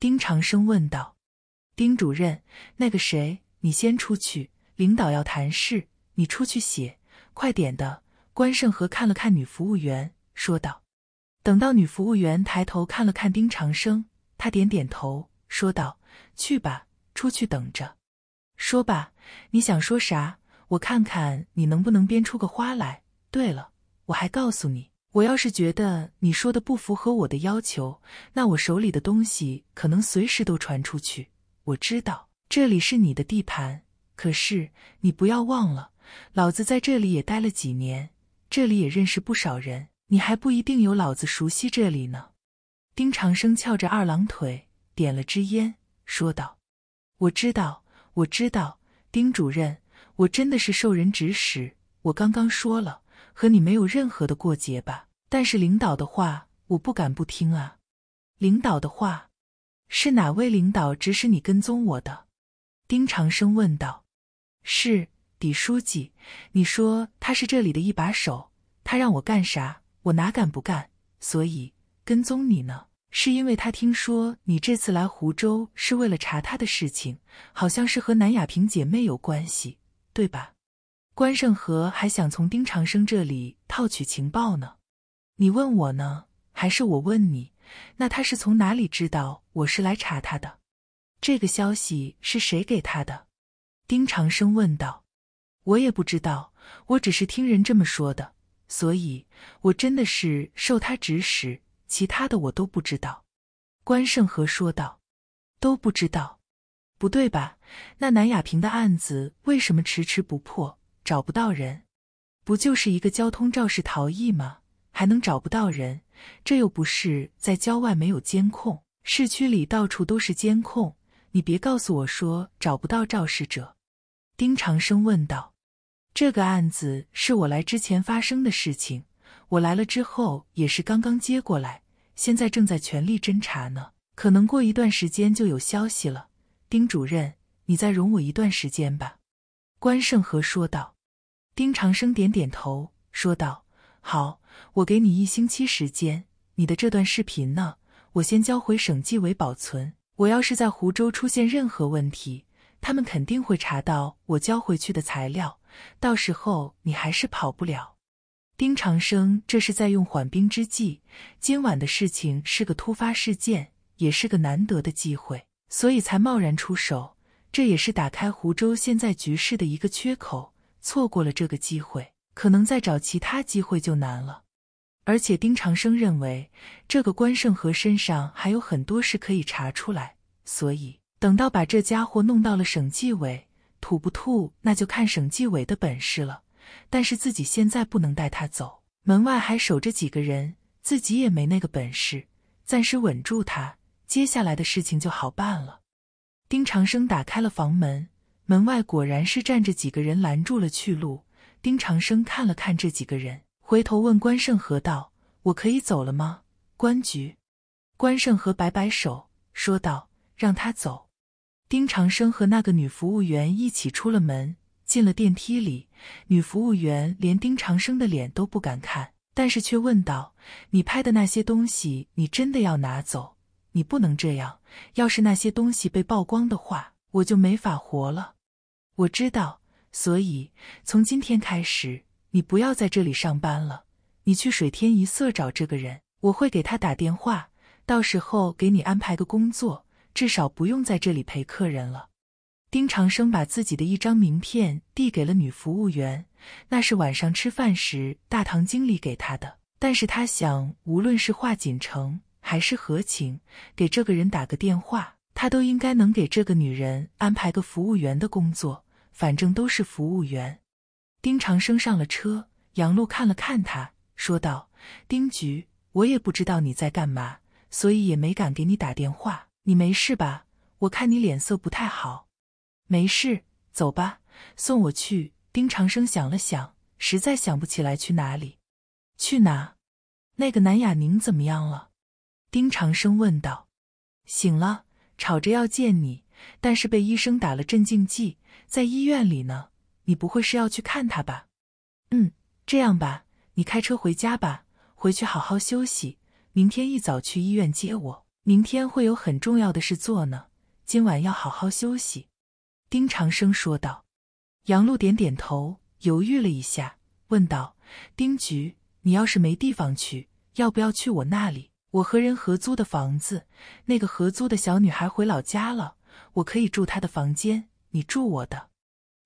丁长生问道。丁主任，那个谁，你先出去，领导要谈事，你出去写，快点的。关胜和看了看女服务员，说道：“等到女服务员抬头看了看丁长生，他点点头，说道：‘去吧，出去等着。说吧，你想说啥？’”我看看你能不能编出个花来。对了，我还告诉你，我要是觉得你说的不符合我的要求，那我手里的东西可能随时都传出去。我知道这里是你的地盘，可是你不要忘了，老子在这里也待了几年，这里也认识不少人，你还不一定有老子熟悉这里呢。丁长生翘着二郎腿，点了支烟，说道：“我知道，我知道，丁主任。”我真的是受人指使，我刚刚说了和你没有任何的过节吧，但是领导的话我不敢不听啊。领导的话，是哪位领导指使你跟踪我的？丁长生问道。是李书记，你说他是这里的一把手，他让我干啥，我哪敢不干？所以跟踪你呢，是因为他听说你这次来湖州是为了查他的事情，好像是和南雅萍姐妹有关系。对吧？关胜和还想从丁长生这里套取情报呢。你问我呢，还是我问你？那他是从哪里知道我是来查他的？这个消息是谁给他的？丁长生问道。我也不知道，我只是听人这么说的。所以，我真的是受他指使，其他的我都不知道。关胜和说道，都不知道。不对吧？那南亚平的案子为什么迟迟不破，找不到人？不就是一个交通肇事逃逸吗？还能找不到人？这又不是在郊外没有监控，市区里到处都是监控。你别告诉我，说找不到肇事者？丁长生问道。这个案子是我来之前发生的事情，我来了之后也是刚刚接过来，现在正在全力侦查呢，可能过一段时间就有消息了。丁主任，你再容我一段时间吧。”关胜和说道。丁长生点点头，说道：“好，我给你一星期时间。你的这段视频呢，我先交回省纪委保存。我要是在湖州出现任何问题，他们肯定会查到我交回去的材料，到时候你还是跑不了。”丁长生这是在用缓兵之计。今晚的事情是个突发事件，也是个难得的机会。所以才贸然出手，这也是打开湖州现在局势的一个缺口。错过了这个机会，可能再找其他机会就难了。而且丁长生认为，这个关胜和身上还有很多事可以查出来，所以等到把这家伙弄到了省纪委，吐不吐，那就看省纪委的本事了。但是自己现在不能带他走，门外还守着几个人，自己也没那个本事，暂时稳住他。接下来的事情就好办了。丁长生打开了房门，门外果然是站着几个人，拦住了去路。丁长生看了看这几个人，回头问关胜和道：“我可以走了吗？”关局，关胜和摆摆手，说道：“让他走。”丁长生和那个女服务员一起出了门，进了电梯里。女服务员连丁长生的脸都不敢看，但是却问道：“你拍的那些东西，你真的要拿走？”你不能这样，要是那些东西被曝光的话，我就没法活了。我知道，所以从今天开始，你不要在这里上班了，你去水天一色找这个人，我会给他打电话，到时候给你安排个工作，至少不用在这里陪客人了。丁长生把自己的一张名片递给了女服务员，那是晚上吃饭时大堂经理给他的，但是他想，无论是华锦城。还是合情，给这个人打个电话，他都应该能给这个女人安排个服务员的工作，反正都是服务员。丁长生上了车，杨璐看了看他，说道：“丁局，我也不知道你在干嘛，所以也没敢给你打电话。你没事吧？我看你脸色不太好。”“没事，走吧，送我去。”丁长生想了想，实在想不起来去哪里。去哪？那个南雅宁怎么样了？丁长生问道：“醒了，吵着要见你，但是被医生打了镇静剂，在医院里呢。你不会是要去看他吧？”“嗯，这样吧，你开车回家吧，回去好好休息。明天一早去医院接我。明天会有很重要的事做呢，今晚要好好休息。”丁长生说道。杨露点点头，犹豫了一下，问道：“丁局，你要是没地方去，要不要去我那里？”我和人合租的房子，那个合租的小女孩回老家了，我可以住她的房间，你住我的。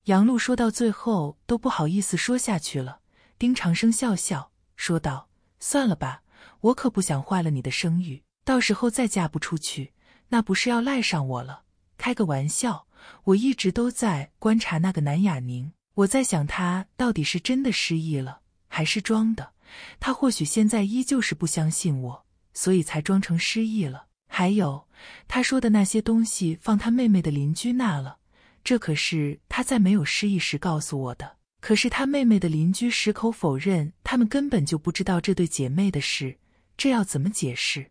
杨璐说到最后都不好意思说下去了。丁长生笑笑说道：“算了吧，我可不想坏了你的声誉，到时候再嫁不出去，那不是要赖上我了。”开个玩笑，我一直都在观察那个南雅宁，我在想她到底是真的失忆了，还是装的？她或许现在依旧是不相信我。所以才装成失忆了。还有，他说的那些东西放他妹妹的邻居那了，这可是他在没有失忆时告诉我的。可是他妹妹的邻居矢口否认，他们根本就不知道这对姐妹的事，这要怎么解释？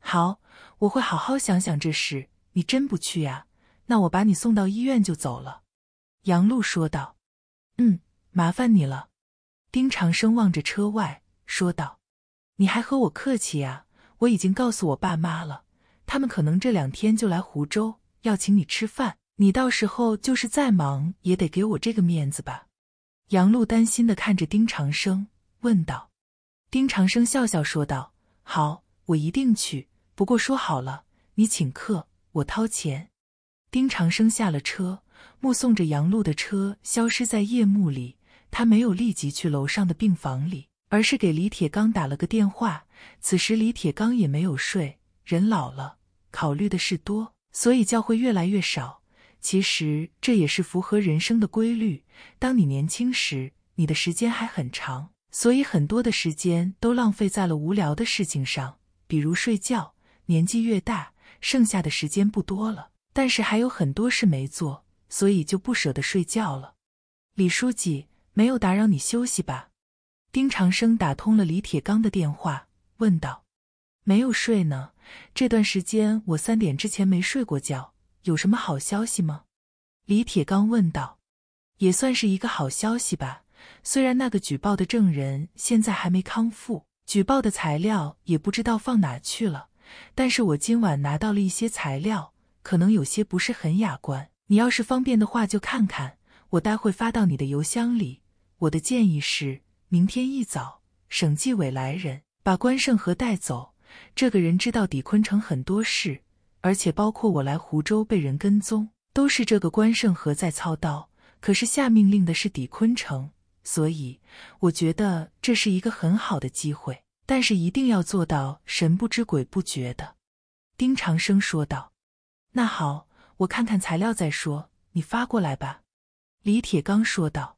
好，我会好好想想这事。你真不去呀？那我把你送到医院就走了。”杨璐说道。“嗯，麻烦你了。”丁长生望着车外说道，“你还和我客气呀？”我已经告诉我爸妈了，他们可能这两天就来湖州，要请你吃饭，你到时候就是再忙也得给我这个面子吧？杨璐担心的看着丁长生，问道。丁长生笑笑说道：“好，我一定去。不过说好了，你请客，我掏钱。”丁长生下了车，目送着杨璐的车消失在夜幕里，他没有立即去楼上的病房里。而是给李铁刚打了个电话。此时李铁刚也没有睡，人老了，考虑的事多，所以觉会越来越少。其实这也是符合人生的规律。当你年轻时，你的时间还很长，所以很多的时间都浪费在了无聊的事情上，比如睡觉。年纪越大，剩下的时间不多了，但是还有很多事没做，所以就不舍得睡觉了。李书记，没有打扰你休息吧？丁长生打通了李铁刚的电话，问道：“没有睡呢？这段时间我三点之前没睡过觉，有什么好消息吗？”李铁刚问道：“也算是一个好消息吧。虽然那个举报的证人现在还没康复，举报的材料也不知道放哪去了，但是我今晚拿到了一些材料，可能有些不是很雅观。你要是方便的话，就看看。我待会发到你的邮箱里。我的建议是。”明天一早，省纪委来人，把关胜和带走。这个人知道底坤城很多事，而且包括我来湖州被人跟踪，都是这个关胜和在操刀。可是下命令的是底坤城，所以我觉得这是一个很好的机会。但是一定要做到神不知鬼不觉的。”丁长生说道。“那好，我看看材料再说，你发过来吧。”李铁刚说道。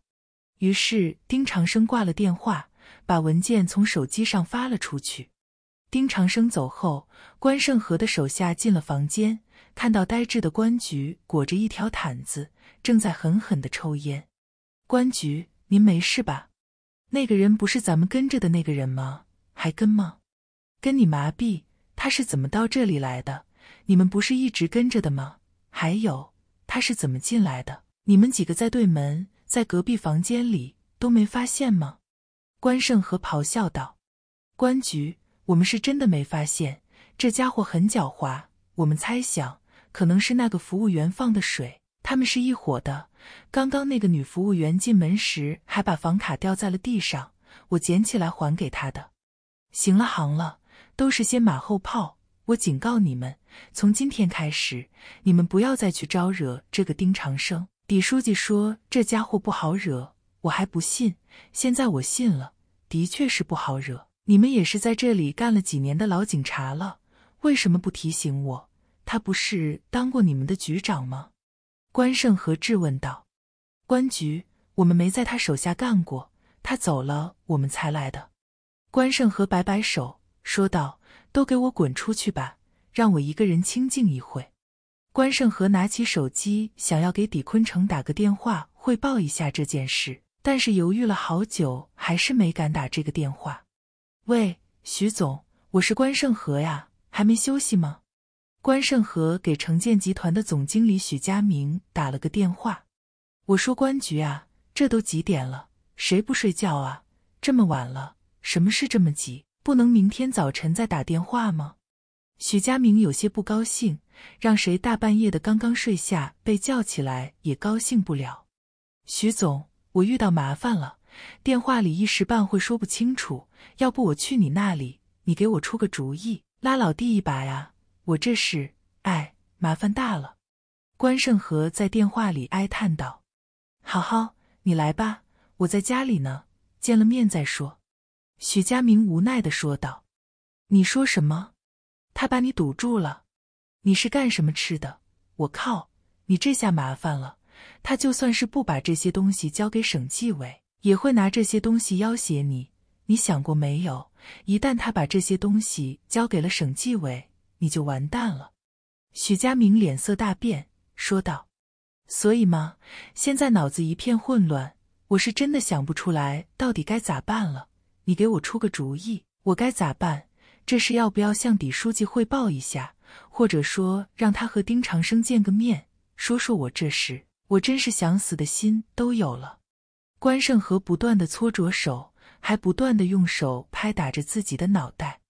于是丁长生挂了电话，把文件从手机上发了出去。丁长生走后，关胜和的手下进了房间，看到呆滞的关局裹着一条毯子，正在狠狠的抽烟。关局，您没事吧？那个人不是咱们跟着的那个人吗？还跟吗？跟你麻痹！他是怎么到这里来的？你们不是一直跟着的吗？还有，他是怎么进来的？你们几个在对门。在隔壁房间里都没发现吗？关胜和咆哮道：“关局，我们是真的没发现，这家伙很狡猾。我们猜想，可能是那个服务员放的水，他们是一伙的。刚刚那个女服务员进门时，还把房卡掉在了地上，我捡起来还给她的。”行了，行了，都是些马后炮。我警告你们，从今天开始，你们不要再去招惹这个丁长生。李书记说：“这家伙不好惹，我还不信，现在我信了，的确是不好惹。你们也是在这里干了几年的老警察了，为什么不提醒我？他不是当过你们的局长吗？”关胜和质问道。关局，我们没在他手下干过，他走了，我们才来的。关胜和摆摆手说道：“都给我滚出去吧，让我一个人清静一会。”关胜和拿起手机，想要给李坤城打个电话汇报一下这件事，但是犹豫了好久，还是没敢打这个电话。喂，徐总，我是关胜和呀，还没休息吗？关胜和给城建集团的总经理许佳明打了个电话，我说：“关局啊，这都几点了，谁不睡觉啊？这么晚了，什么事这么急？不能明天早晨再打电话吗？”许佳明有些不高兴，让谁大半夜的刚刚睡下被叫起来也高兴不了。许总，我遇到麻烦了，电话里一时半会说不清楚，要不我去你那里，你给我出个主意，拉老弟一把呀！我这是……哎，麻烦大了。关胜和在电话里哀叹道：“好好，你来吧，我在家里呢，见了面再说。”许佳明无奈的说道：“你说什么？”他把你堵住了，你是干什么吃的？我靠，你这下麻烦了。他就算是不把这些东西交给省纪委，也会拿这些东西要挟你。你想过没有？一旦他把这些东西交给了省纪委，你就完蛋了。许佳明脸色大变，说道：“所以嘛，现在脑子一片混乱，我是真的想不出来到底该咋办了。你给我出个主意，我该咋办？”这是要不要向李书记汇报一下，或者说让他和丁长生见个面，说说我这事？我真是想死的心都有了。关胜和不断的搓着手，还不断的用手拍打着自己的脑袋。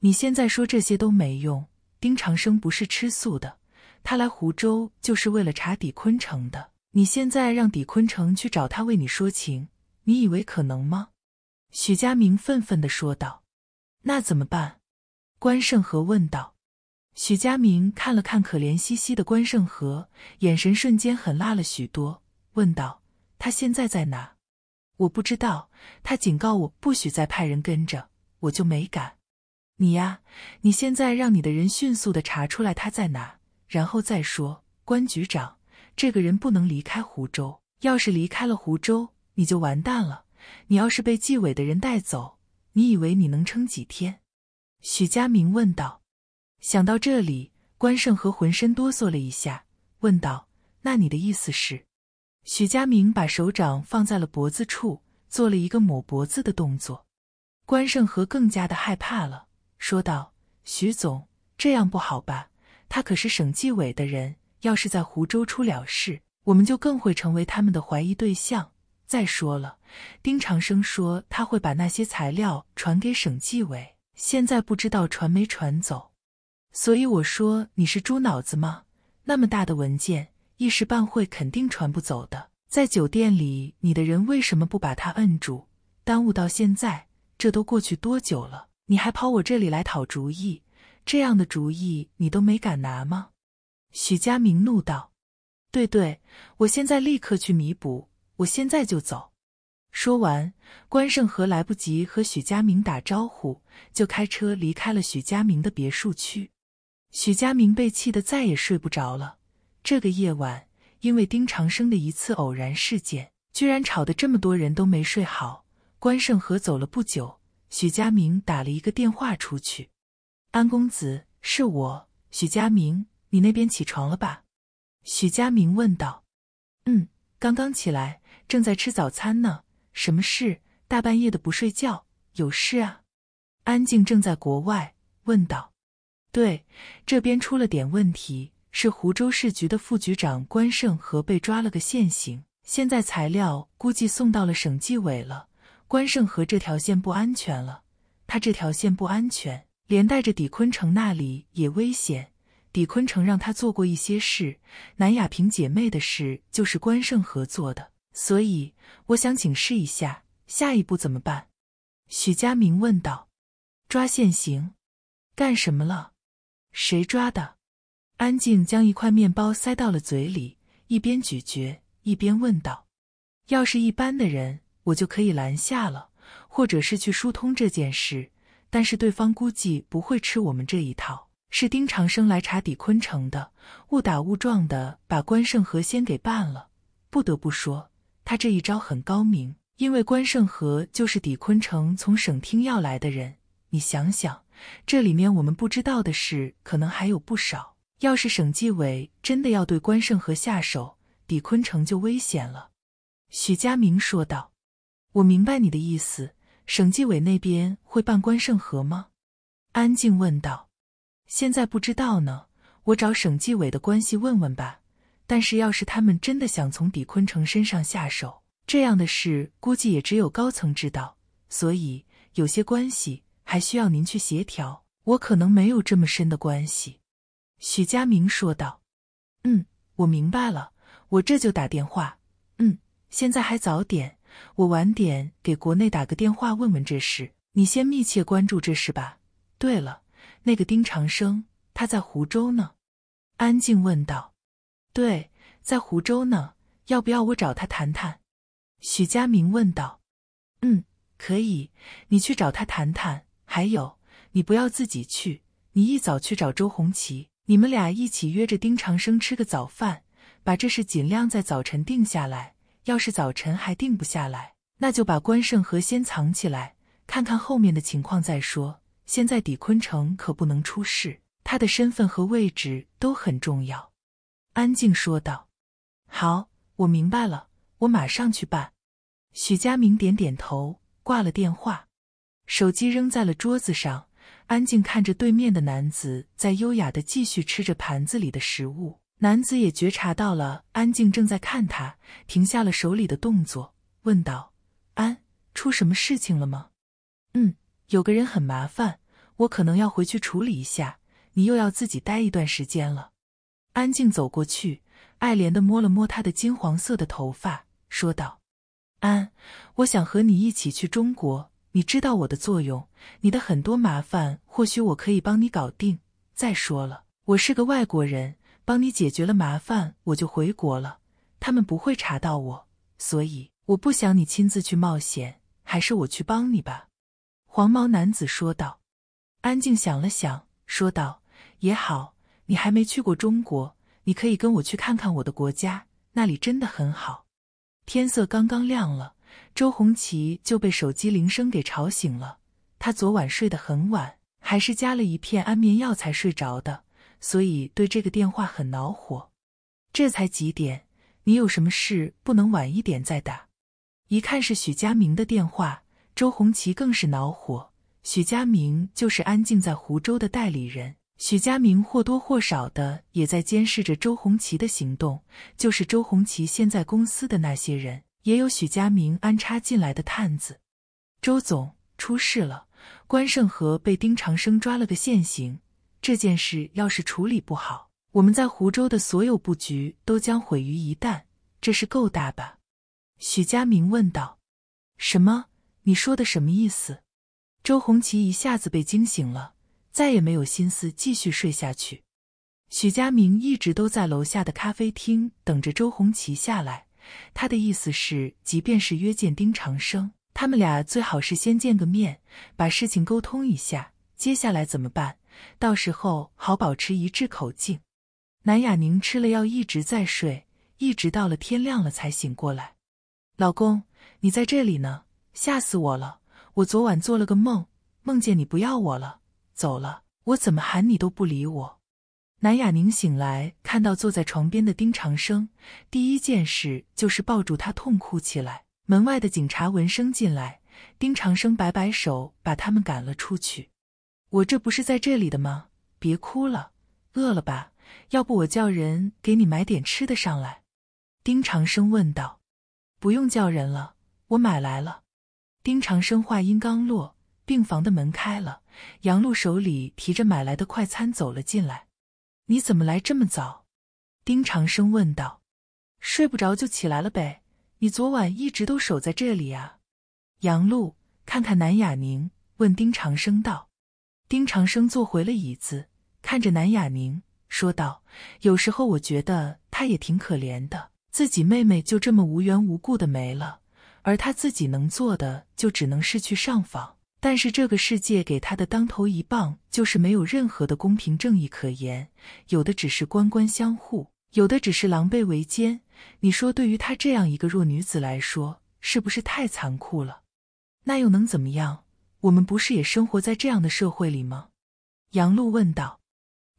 你现在说这些都没用。丁长生不是吃素的，他来湖州就是为了查李昆城的。你现在让李昆城去找他为你说情，你以为可能吗？许佳明愤愤地说道。那怎么办？关胜和问道。许佳明看了看可怜兮兮的关胜和，眼神瞬间狠辣了许多，问道：“他现在在哪？”“我不知道。”“他警告我不许再派人跟着，我就没敢。”“你呀，你现在让你的人迅速的查出来他在哪，然后再说。”“关局长，这个人不能离开湖州，要是离开了湖州，你就完蛋了。你要是被纪委的人带走。”你以为你能撑几天？许佳明问道。想到这里，关胜和浑身哆嗦了一下，问道：“那你的意思是？”许佳明把手掌放在了脖子处，做了一个抹脖子的动作。关胜和更加的害怕了，说道：“许总，这样不好吧？他可是省纪委的人，要是在湖州出了事，我们就更会成为他们的怀疑对象。”再说了，丁长生说他会把那些材料传给省纪委，现在不知道传没传走。所以我说你是猪脑子吗？那么大的文件，一时半会肯定传不走的。在酒店里，你的人为什么不把他摁住，耽误到现在？这都过去多久了，你还跑我这里来讨主意？这样的主意你都没敢拿吗？许家明怒道：“对对，我现在立刻去弥补。”我现在就走。说完，关胜和来不及和许佳明打招呼，就开车离开了许佳明的别墅区。许佳明被气得再也睡不着了。这个夜晚，因为丁长生的一次偶然事件，居然吵得这么多人都没睡好。关胜和走了不久，许佳明打了一个电话出去：“安公子，是我，许佳明，你那边起床了吧？”许佳明问道：“嗯，刚刚起来。”正在吃早餐呢，什么事？大半夜的不睡觉，有事啊？安静正在国外问道。对，这边出了点问题，是湖州市局的副局长关胜和被抓了个现行，现在材料估计送到了省纪委了。关胜和这条线不安全了，他这条线不安全，连带着底坤城那里也危险。底坤城让他做过一些事，南雅萍姐妹的事就是关胜和做的。所以我想请示一下，下一步怎么办？许佳明问道。抓现行，干什么了？谁抓的？安静将一块面包塞到了嘴里，一边咀嚼一边问道。要是一般的人，我就可以拦下了，或者是去疏通这件事，但是对方估计不会吃我们这一套。是丁长生来查底坤城的，误打误撞的把关胜和先给办了。不得不说。他这一招很高明，因为关胜和就是底昆城从省厅要来的人。你想想，这里面我们不知道的事可能还有不少。要是省纪委真的要对关胜和下手，底昆城就危险了。”许佳明说道。“我明白你的意思，省纪委那边会办关胜和吗？”安静问道。“现在不知道呢，我找省纪委的关系问问吧。”但是，要是他们真的想从李坤城身上下手，这样的事估计也只有高层知道，所以有些关系还需要您去协调。我可能没有这么深的关系。”许佳明说道。“嗯，我明白了，我这就打电话。嗯，现在还早点，我晚点给国内打个电话问问这事。你先密切关注这事吧。对了，那个丁长生，他在湖州呢。”安静问道。对，在湖州呢，要不要我找他谈谈？”许佳明问道。“嗯，可以，你去找他谈谈。还有，你不要自己去，你一早去找周红旗，你们俩一起约着丁长生吃个早饭，把这事尽量在早晨定下来。要是早晨还定不下来，那就把关胜和先藏起来，看看后面的情况再说。现在底坤城可不能出事，他的身份和位置都很重要。”安静说道：“好，我明白了，我马上去办。”许佳明点点头，挂了电话，手机扔在了桌子上。安静看着对面的男子，在优雅的继续吃着盘子里的食物。男子也觉察到了安静正在看他，停下了手里的动作，问道：“安，出什么事情了吗？”“嗯，有个人很麻烦，我可能要回去处理一下，你又要自己待一段时间了。”安静走过去，爱怜的摸了摸他的金黄色的头发，说道：“安，我想和你一起去中国。你知道我的作用，你的很多麻烦或许我可以帮你搞定。再说了，我是个外国人，帮你解决了麻烦，我就回国了，他们不会查到我。所以我不想你亲自去冒险，还是我去帮你吧。”黄毛男子说道。安静想了想，说道：“也好。”你还没去过中国，你可以跟我去看看我的国家，那里真的很好。天色刚刚亮了，周红旗就被手机铃声给吵醒了。他昨晚睡得很晚，还是加了一片安眠药才睡着的，所以对这个电话很恼火。这才几点？你有什么事不能晚一点再打？一看是许佳明的电话，周红旗更是恼火。许佳明就是安静在湖州的代理人。许家明或多或少的也在监视着周红旗的行动，就是周红旗现在公司的那些人，也有许家明安插进来的探子。周总出事了，关胜和被丁长生抓了个现行，这件事要是处理不好，我们在湖州的所有布局都将毁于一旦。这是够大吧？许佳明问道。什么？你说的什么意思？周红旗一下子被惊醒了。再也没有心思继续睡下去。许佳明一直都在楼下的咖啡厅等着周红旗下来。他的意思是，即便是约见丁长生，他们俩最好是先见个面，把事情沟通一下，接下来怎么办？到时候好保持一致口径。南雅宁吃了药一直在睡，一直到了天亮了才醒过来。老公，你在这里呢，吓死我了！我昨晚做了个梦，梦见你不要我了。走了，我怎么喊你都不理我。南雅宁醒来，看到坐在床边的丁长生，第一件事就是抱住他痛哭起来。门外的警察闻声进来，丁长生摆摆手，把他们赶了出去。我这不是在这里的吗？别哭了，饿了吧？要不我叫人给你买点吃的上来。丁长生问道：“不用叫人了，我买来了。”丁长生话音刚落。病房的门开了，杨璐手里提着买来的快餐走了进来。“你怎么来这么早？”丁长生问道。“睡不着就起来了呗。”“你昨晚一直都守在这里啊？”杨璐看看南雅宁，问丁长生道。丁长生坐回了椅子，看着南雅宁说道：“有时候我觉得他也挺可怜的，自己妹妹就这么无缘无故的没了，而他自己能做的就只能是去上访。”但是这个世界给他的当头一棒，就是没有任何的公平正义可言，有的只是官官相护，有的只是狼狈为奸。你说，对于他这样一个弱女子来说，是不是太残酷了？那又能怎么样？我们不是也生活在这样的社会里吗？杨露问道。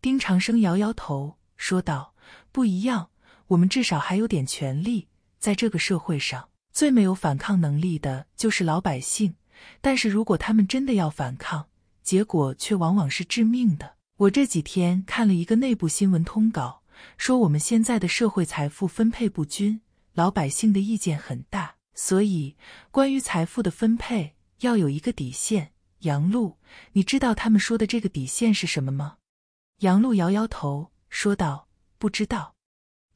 丁长生摇摇头说道：“不一样，我们至少还有点权利，在这个社会上，最没有反抗能力的就是老百姓。”但是，如果他们真的要反抗，结果却往往是致命的。我这几天看了一个内部新闻通稿，说我们现在的社会财富分配不均，老百姓的意见很大，所以关于财富的分配要有一个底线。杨璐，你知道他们说的这个底线是什么吗？杨璐摇摇头说道：“不知道。”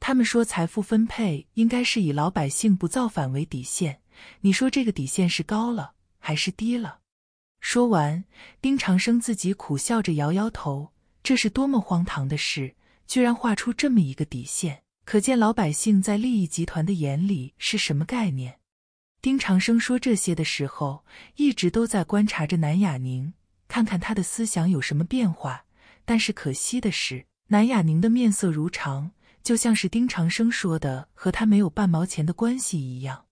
他们说财富分配应该是以老百姓不造反为底线。你说这个底线是高了？还是低了。说完，丁长生自己苦笑着摇摇头，这是多么荒唐的事！居然画出这么一个底线，可见老百姓在利益集团的眼里是什么概念。丁长生说这些的时候，一直都在观察着南雅宁，看看他的思想有什么变化。但是可惜的是，南雅宁的面色如常，就像是丁长生说的和他没有半毛钱的关系一样，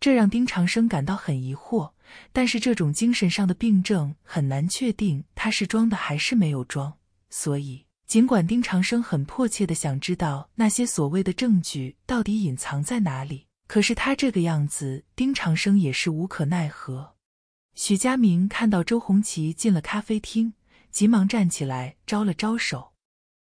这让丁长生感到很疑惑。但是这种精神上的病症很难确定他是装的还是没有装，所以尽管丁长生很迫切地想知道那些所谓的证据到底隐藏在哪里，可是他这个样子，丁长生也是无可奈何。许家明看到周红旗进了咖啡厅，急忙站起来招了招手：“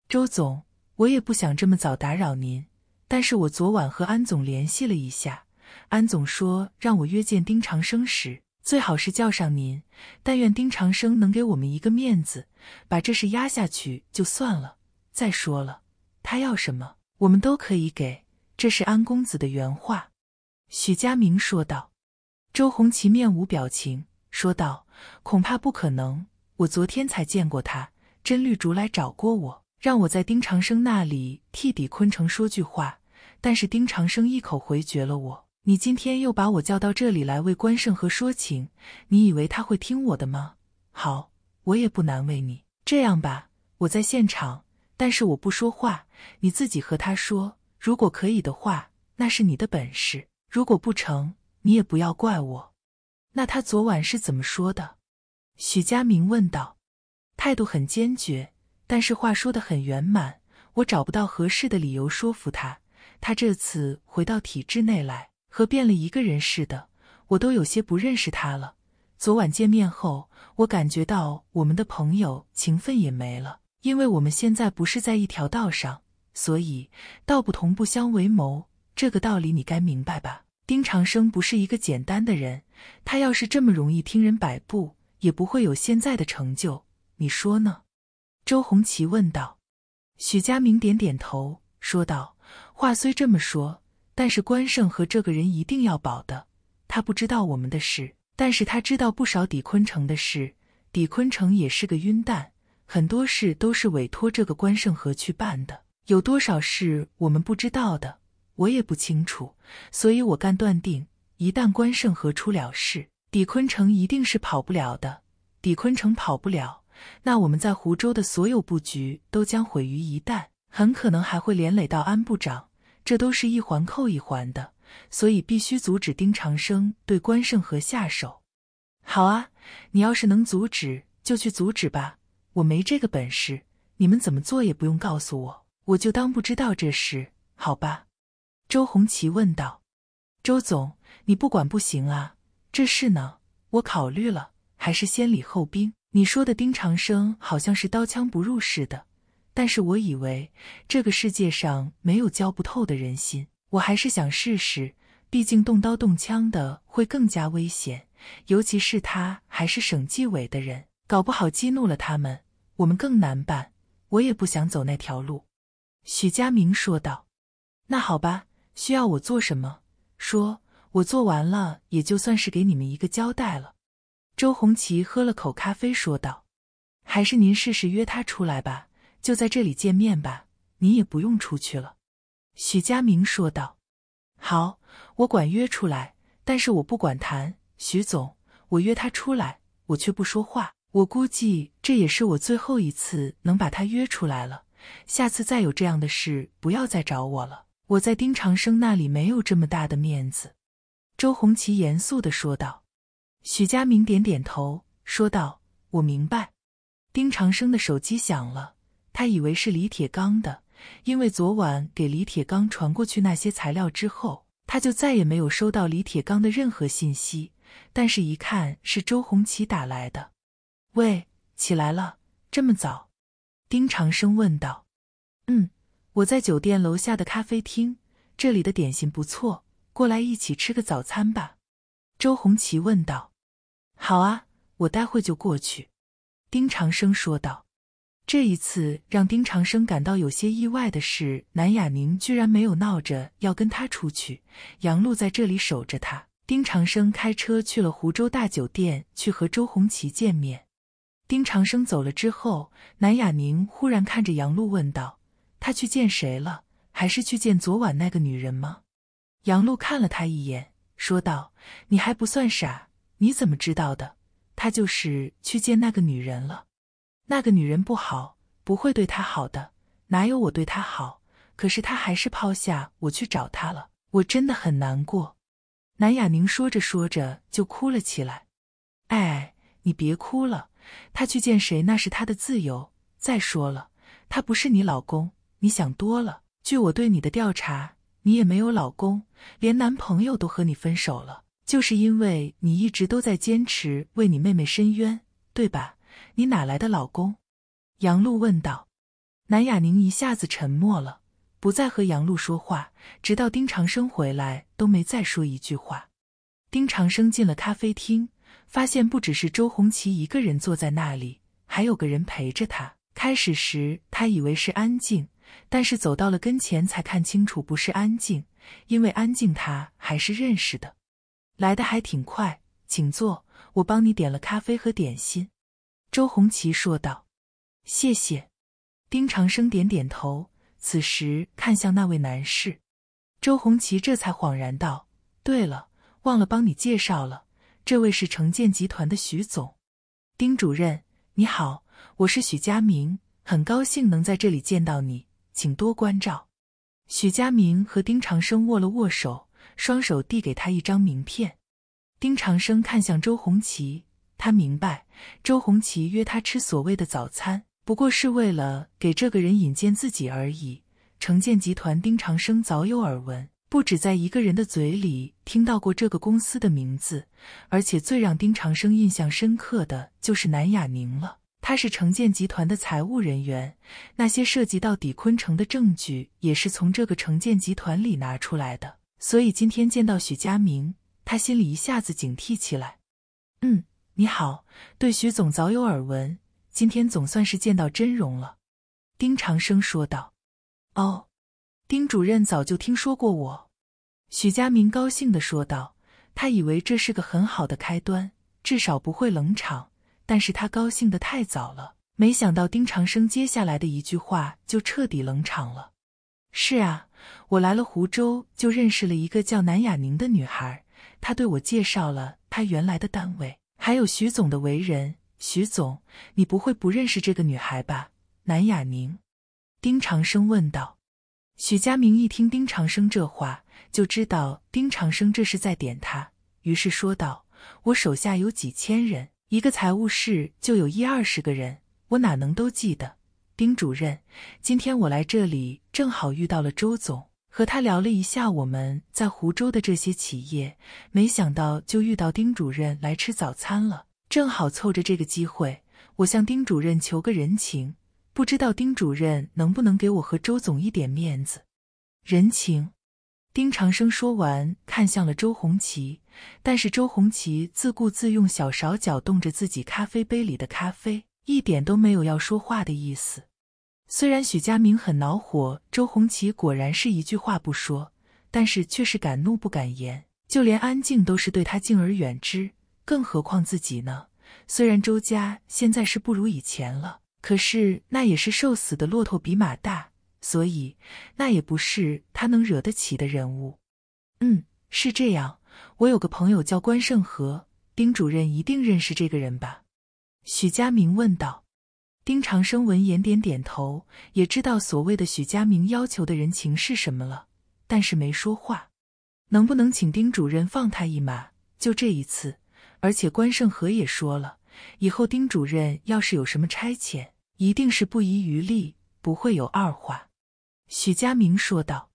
周总，我也不想这么早打扰您，但是我昨晚和安总联系了一下，安总说让我约见丁长生时。”最好是叫上您，但愿丁长生能给我们一个面子，把这事压下去就算了。再说了，他要什么，我们都可以给。这是安公子的原话。”许佳明说道。周红旗面无表情说道：“恐怕不可能。我昨天才见过他，甄绿竹来找过我，让我在丁长生那里替李昆城说句话，但是丁长生一口回绝了我。”你今天又把我叫到这里来为关胜和说情，你以为他会听我的吗？好，我也不难为你。这样吧，我在现场，但是我不说话，你自己和他说。如果可以的话，那是你的本事；如果不成，你也不要怪我。那他昨晚是怎么说的？许佳明问道，态度很坚决，但是话说得很圆满。我找不到合适的理由说服他。他这次回到体制内来。和变了一个人似的，我都有些不认识他了。昨晚见面后，我感觉到我们的朋友情分也没了，因为我们现在不是在一条道上，所以道不同不相为谋，这个道理你该明白吧？丁长生不是一个简单的人，他要是这么容易听人摆布，也不会有现在的成就。你说呢？周红旗问道。许佳明点点头，说道：“话虽这么说。”但是关胜和这个人一定要保的，他不知道我们的事，但是他知道不少底坤城的事。底坤城也是个晕蛋，很多事都是委托这个关胜和去办的。有多少事我们不知道的，我也不清楚。所以我敢断定，一旦关胜和出了事，底坤城一定是跑不了的。底坤城跑不了，那我们在湖州的所有布局都将毁于一旦，很可能还会连累到安部长。这都是一环扣一环的，所以必须阻止丁长生对关胜和下手。好啊，你要是能阻止，就去阻止吧。我没这个本事，你们怎么做也不用告诉我，我就当不知道这事，好吧？周红旗问道。周总，你不管不行啊！这事呢，我考虑了，还是先礼后兵。你说的丁长生好像是刀枪不入似的。但是我以为这个世界上没有教不透的人心，我还是想试试。毕竟动刀动枪的会更加危险，尤其是他还是省纪委的人，搞不好激怒了他们，我们更难办。我也不想走那条路。”许佳明说道。“那好吧，需要我做什么？说，我做完了也就算是给你们一个交代了。”周红旗喝了口咖啡说道。“还是您试试约他出来吧。”就在这里见面吧，你也不用出去了。”许佳明说道。“好，我管约出来，但是我不管谈。”许总，我约他出来，我却不说话。我估计这也是我最后一次能把他约出来了。下次再有这样的事，不要再找我了。我在丁长生那里没有这么大的面子。”周红旗严肃地说道。许佳明点点头，说道：“我明白。”丁长生的手机响了。他以为是李铁刚的，因为昨晚给李铁刚传过去那些材料之后，他就再也没有收到李铁刚的任何信息。但是，一看是周红旗打来的，喂，起来了？这么早？丁长生问道。嗯，我在酒店楼下的咖啡厅，这里的点心不错，过来一起吃个早餐吧。周红旗问道。好啊，我待会就过去。丁长生说道。这一次让丁长生感到有些意外的是，南雅宁居然没有闹着要跟他出去，杨璐在这里守着他。丁长生开车去了湖州大酒店，去和周红旗见面。丁长生走了之后，南雅宁忽然看着杨璐问道：“他去见谁了？还是去见昨晚那个女人吗？”杨璐看了他一眼，说道：“你还不算傻，你怎么知道的？他就是去见那个女人了。”那个女人不好，不会对他好的，哪有我对他好？可是他还是抛下我去找她了，我真的很难过。南雅宁说着说着就哭了起来。哎，你别哭了，他去见谁那是他的自由。再说了，他不是你老公，你想多了。据我对你的调查，你也没有老公，连男朋友都和你分手了，就是因为你一直都在坚持为你妹妹伸冤，对吧？你哪来的老公？杨璐问道。南雅宁一下子沉默了，不再和杨璐说话，直到丁长生回来都没再说一句话。丁长生进了咖啡厅，发现不只是周红旗一个人坐在那里，还有个人陪着他。开始时他以为是安静，但是走到了跟前才看清楚不是安静，因为安静他还是认识的。来的还挺快，请坐，我帮你点了咖啡和点心。周红旗说道：“谢谢。”丁长生点点头，此时看向那位男士，周红旗这才恍然道：“对了，忘了帮你介绍了，这位是城建集团的徐总，丁主任，你好，我是许佳明，很高兴能在这里见到你，请多关照。”许佳明和丁长生握了握手，双手递给他一张名片。丁长生看向周红旗。他明白，周红旗约他吃所谓的早餐，不过是为了给这个人引荐自己而已。城建集团丁长生早有耳闻，不止在一个人的嘴里听到过这个公司的名字，而且最让丁长生印象深刻的就是南雅宁了。他是城建集团的财务人员，那些涉及到底坤城的证据也是从这个城建集团里拿出来的。所以今天见到许佳明，他心里一下子警惕起来。嗯。你好，对徐总早有耳闻，今天总算是见到真容了。”丁长生说道。“哦，丁主任早就听说过我。”许佳明高兴的说道。他以为这是个很好的开端，至少不会冷场。但是他高兴的太早了，没想到丁长生接下来的一句话就彻底冷场了。“是啊，我来了湖州，就认识了一个叫南雅宁的女孩，她对我介绍了她原来的单位。”还有徐总的为人，徐总，你不会不认识这个女孩吧？南雅宁，丁长生问道。许佳明一听丁长生这话，就知道丁长生这是在点他，于是说道：“我手下有几千人，一个财务室就有一二十个人，我哪能都记得？丁主任，今天我来这里，正好遇到了周总。”和他聊了一下我们在湖州的这些企业，没想到就遇到丁主任来吃早餐了。正好凑着这个机会，我向丁主任求个人情，不知道丁主任能不能给我和周总一点面子？人情？丁长生说完，看向了周红旗，但是周红旗自顾自用小勺搅动着自己咖啡杯里的咖啡，一点都没有要说话的意思。虽然许家明很恼火，周红旗果然是一句话不说，但是却是敢怒不敢言，就连安静都是对他敬而远之，更何况自己呢？虽然周家现在是不如以前了，可是那也是瘦死的骆驼比马大，所以那也不是他能惹得起的人物。嗯，是这样，我有个朋友叫关胜和，丁主任一定认识这个人吧？许家明问道。丁长生闻言点点头，也知道所谓的许家明要求的人情是什么了，但是没说话。能不能请丁主任放他一马？就这一次。而且关胜和也说了，以后丁主任要是有什么差遣，一定是不遗余力，不会有二话。许家明说道。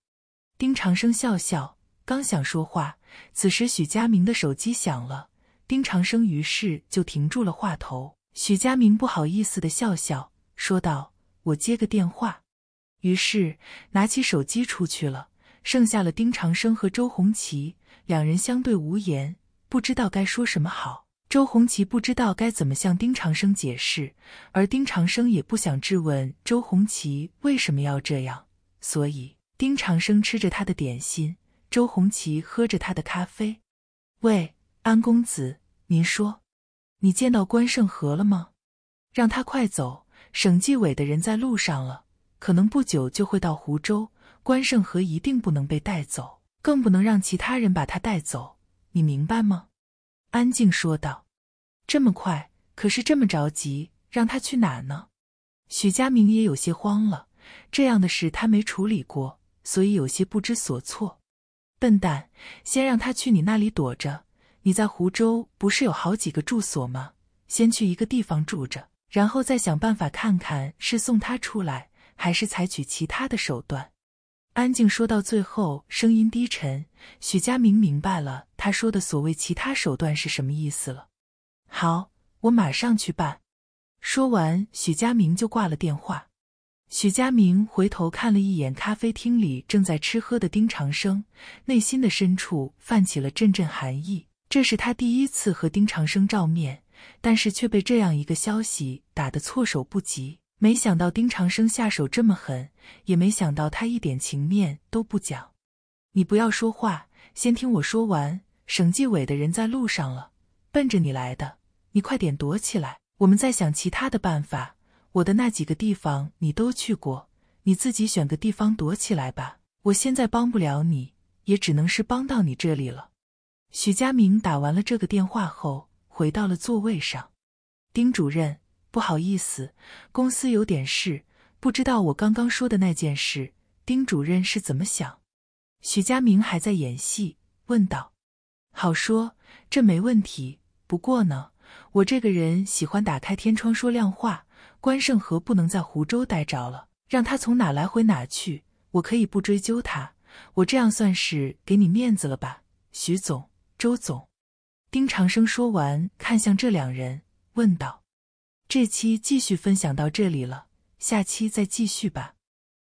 丁长生笑笑，刚想说话，此时许家明的手机响了，丁长生于是就停住了话头。许佳明不好意思的笑笑，说道：“我接个电话。”于是拿起手机出去了，剩下了丁长生和周红旗两人相对无言，不知道该说什么好。周红旗不知道该怎么向丁长生解释，而丁长生也不想质问周红旗为什么要这样，所以丁长生吃着他的点心，周红旗喝着他的咖啡。喂，安公子，您说。你见到关胜和了吗？让他快走，省纪委的人在路上了，可能不久就会到湖州。关胜和一定不能被带走，更不能让其他人把他带走。你明白吗？安静说道。这么快，可是这么着急，让他去哪呢？许佳明也有些慌了，这样的事他没处理过，所以有些不知所措。笨蛋，先让他去你那里躲着。你在湖州不是有好几个住所吗？先去一个地方住着，然后再想办法看看是送他出来，还是采取其他的手段。安静说到最后，声音低沉。许佳明明白了他说的所谓其他手段是什么意思了。好，我马上去办。说完，许佳明就挂了电话。许佳明回头看了一眼咖啡厅里正在吃喝的丁长生，内心的深处泛起了阵阵寒意。这是他第一次和丁长生照面，但是却被这样一个消息打得措手不及。没想到丁长生下手这么狠，也没想到他一点情面都不讲。你不要说话，先听我说完。省纪委的人在路上了，奔着你来的。你快点躲起来，我们在想其他的办法。我的那几个地方你都去过，你自己选个地方躲起来吧。我现在帮不了你，也只能是帮到你这里了。许佳明打完了这个电话后，回到了座位上。丁主任，不好意思，公司有点事，不知道我刚刚说的那件事，丁主任是怎么想？许佳明还在演戏，问道：“好说，这没问题。不过呢，我这个人喜欢打开天窗说亮话。关胜和不能在湖州待着了，让他从哪来回哪去，我可以不追究他。我这样算是给你面子了吧，许总。”周总，丁长生说完，看向这两人，问道：“这期继续分享到这里了，下期再继续吧。”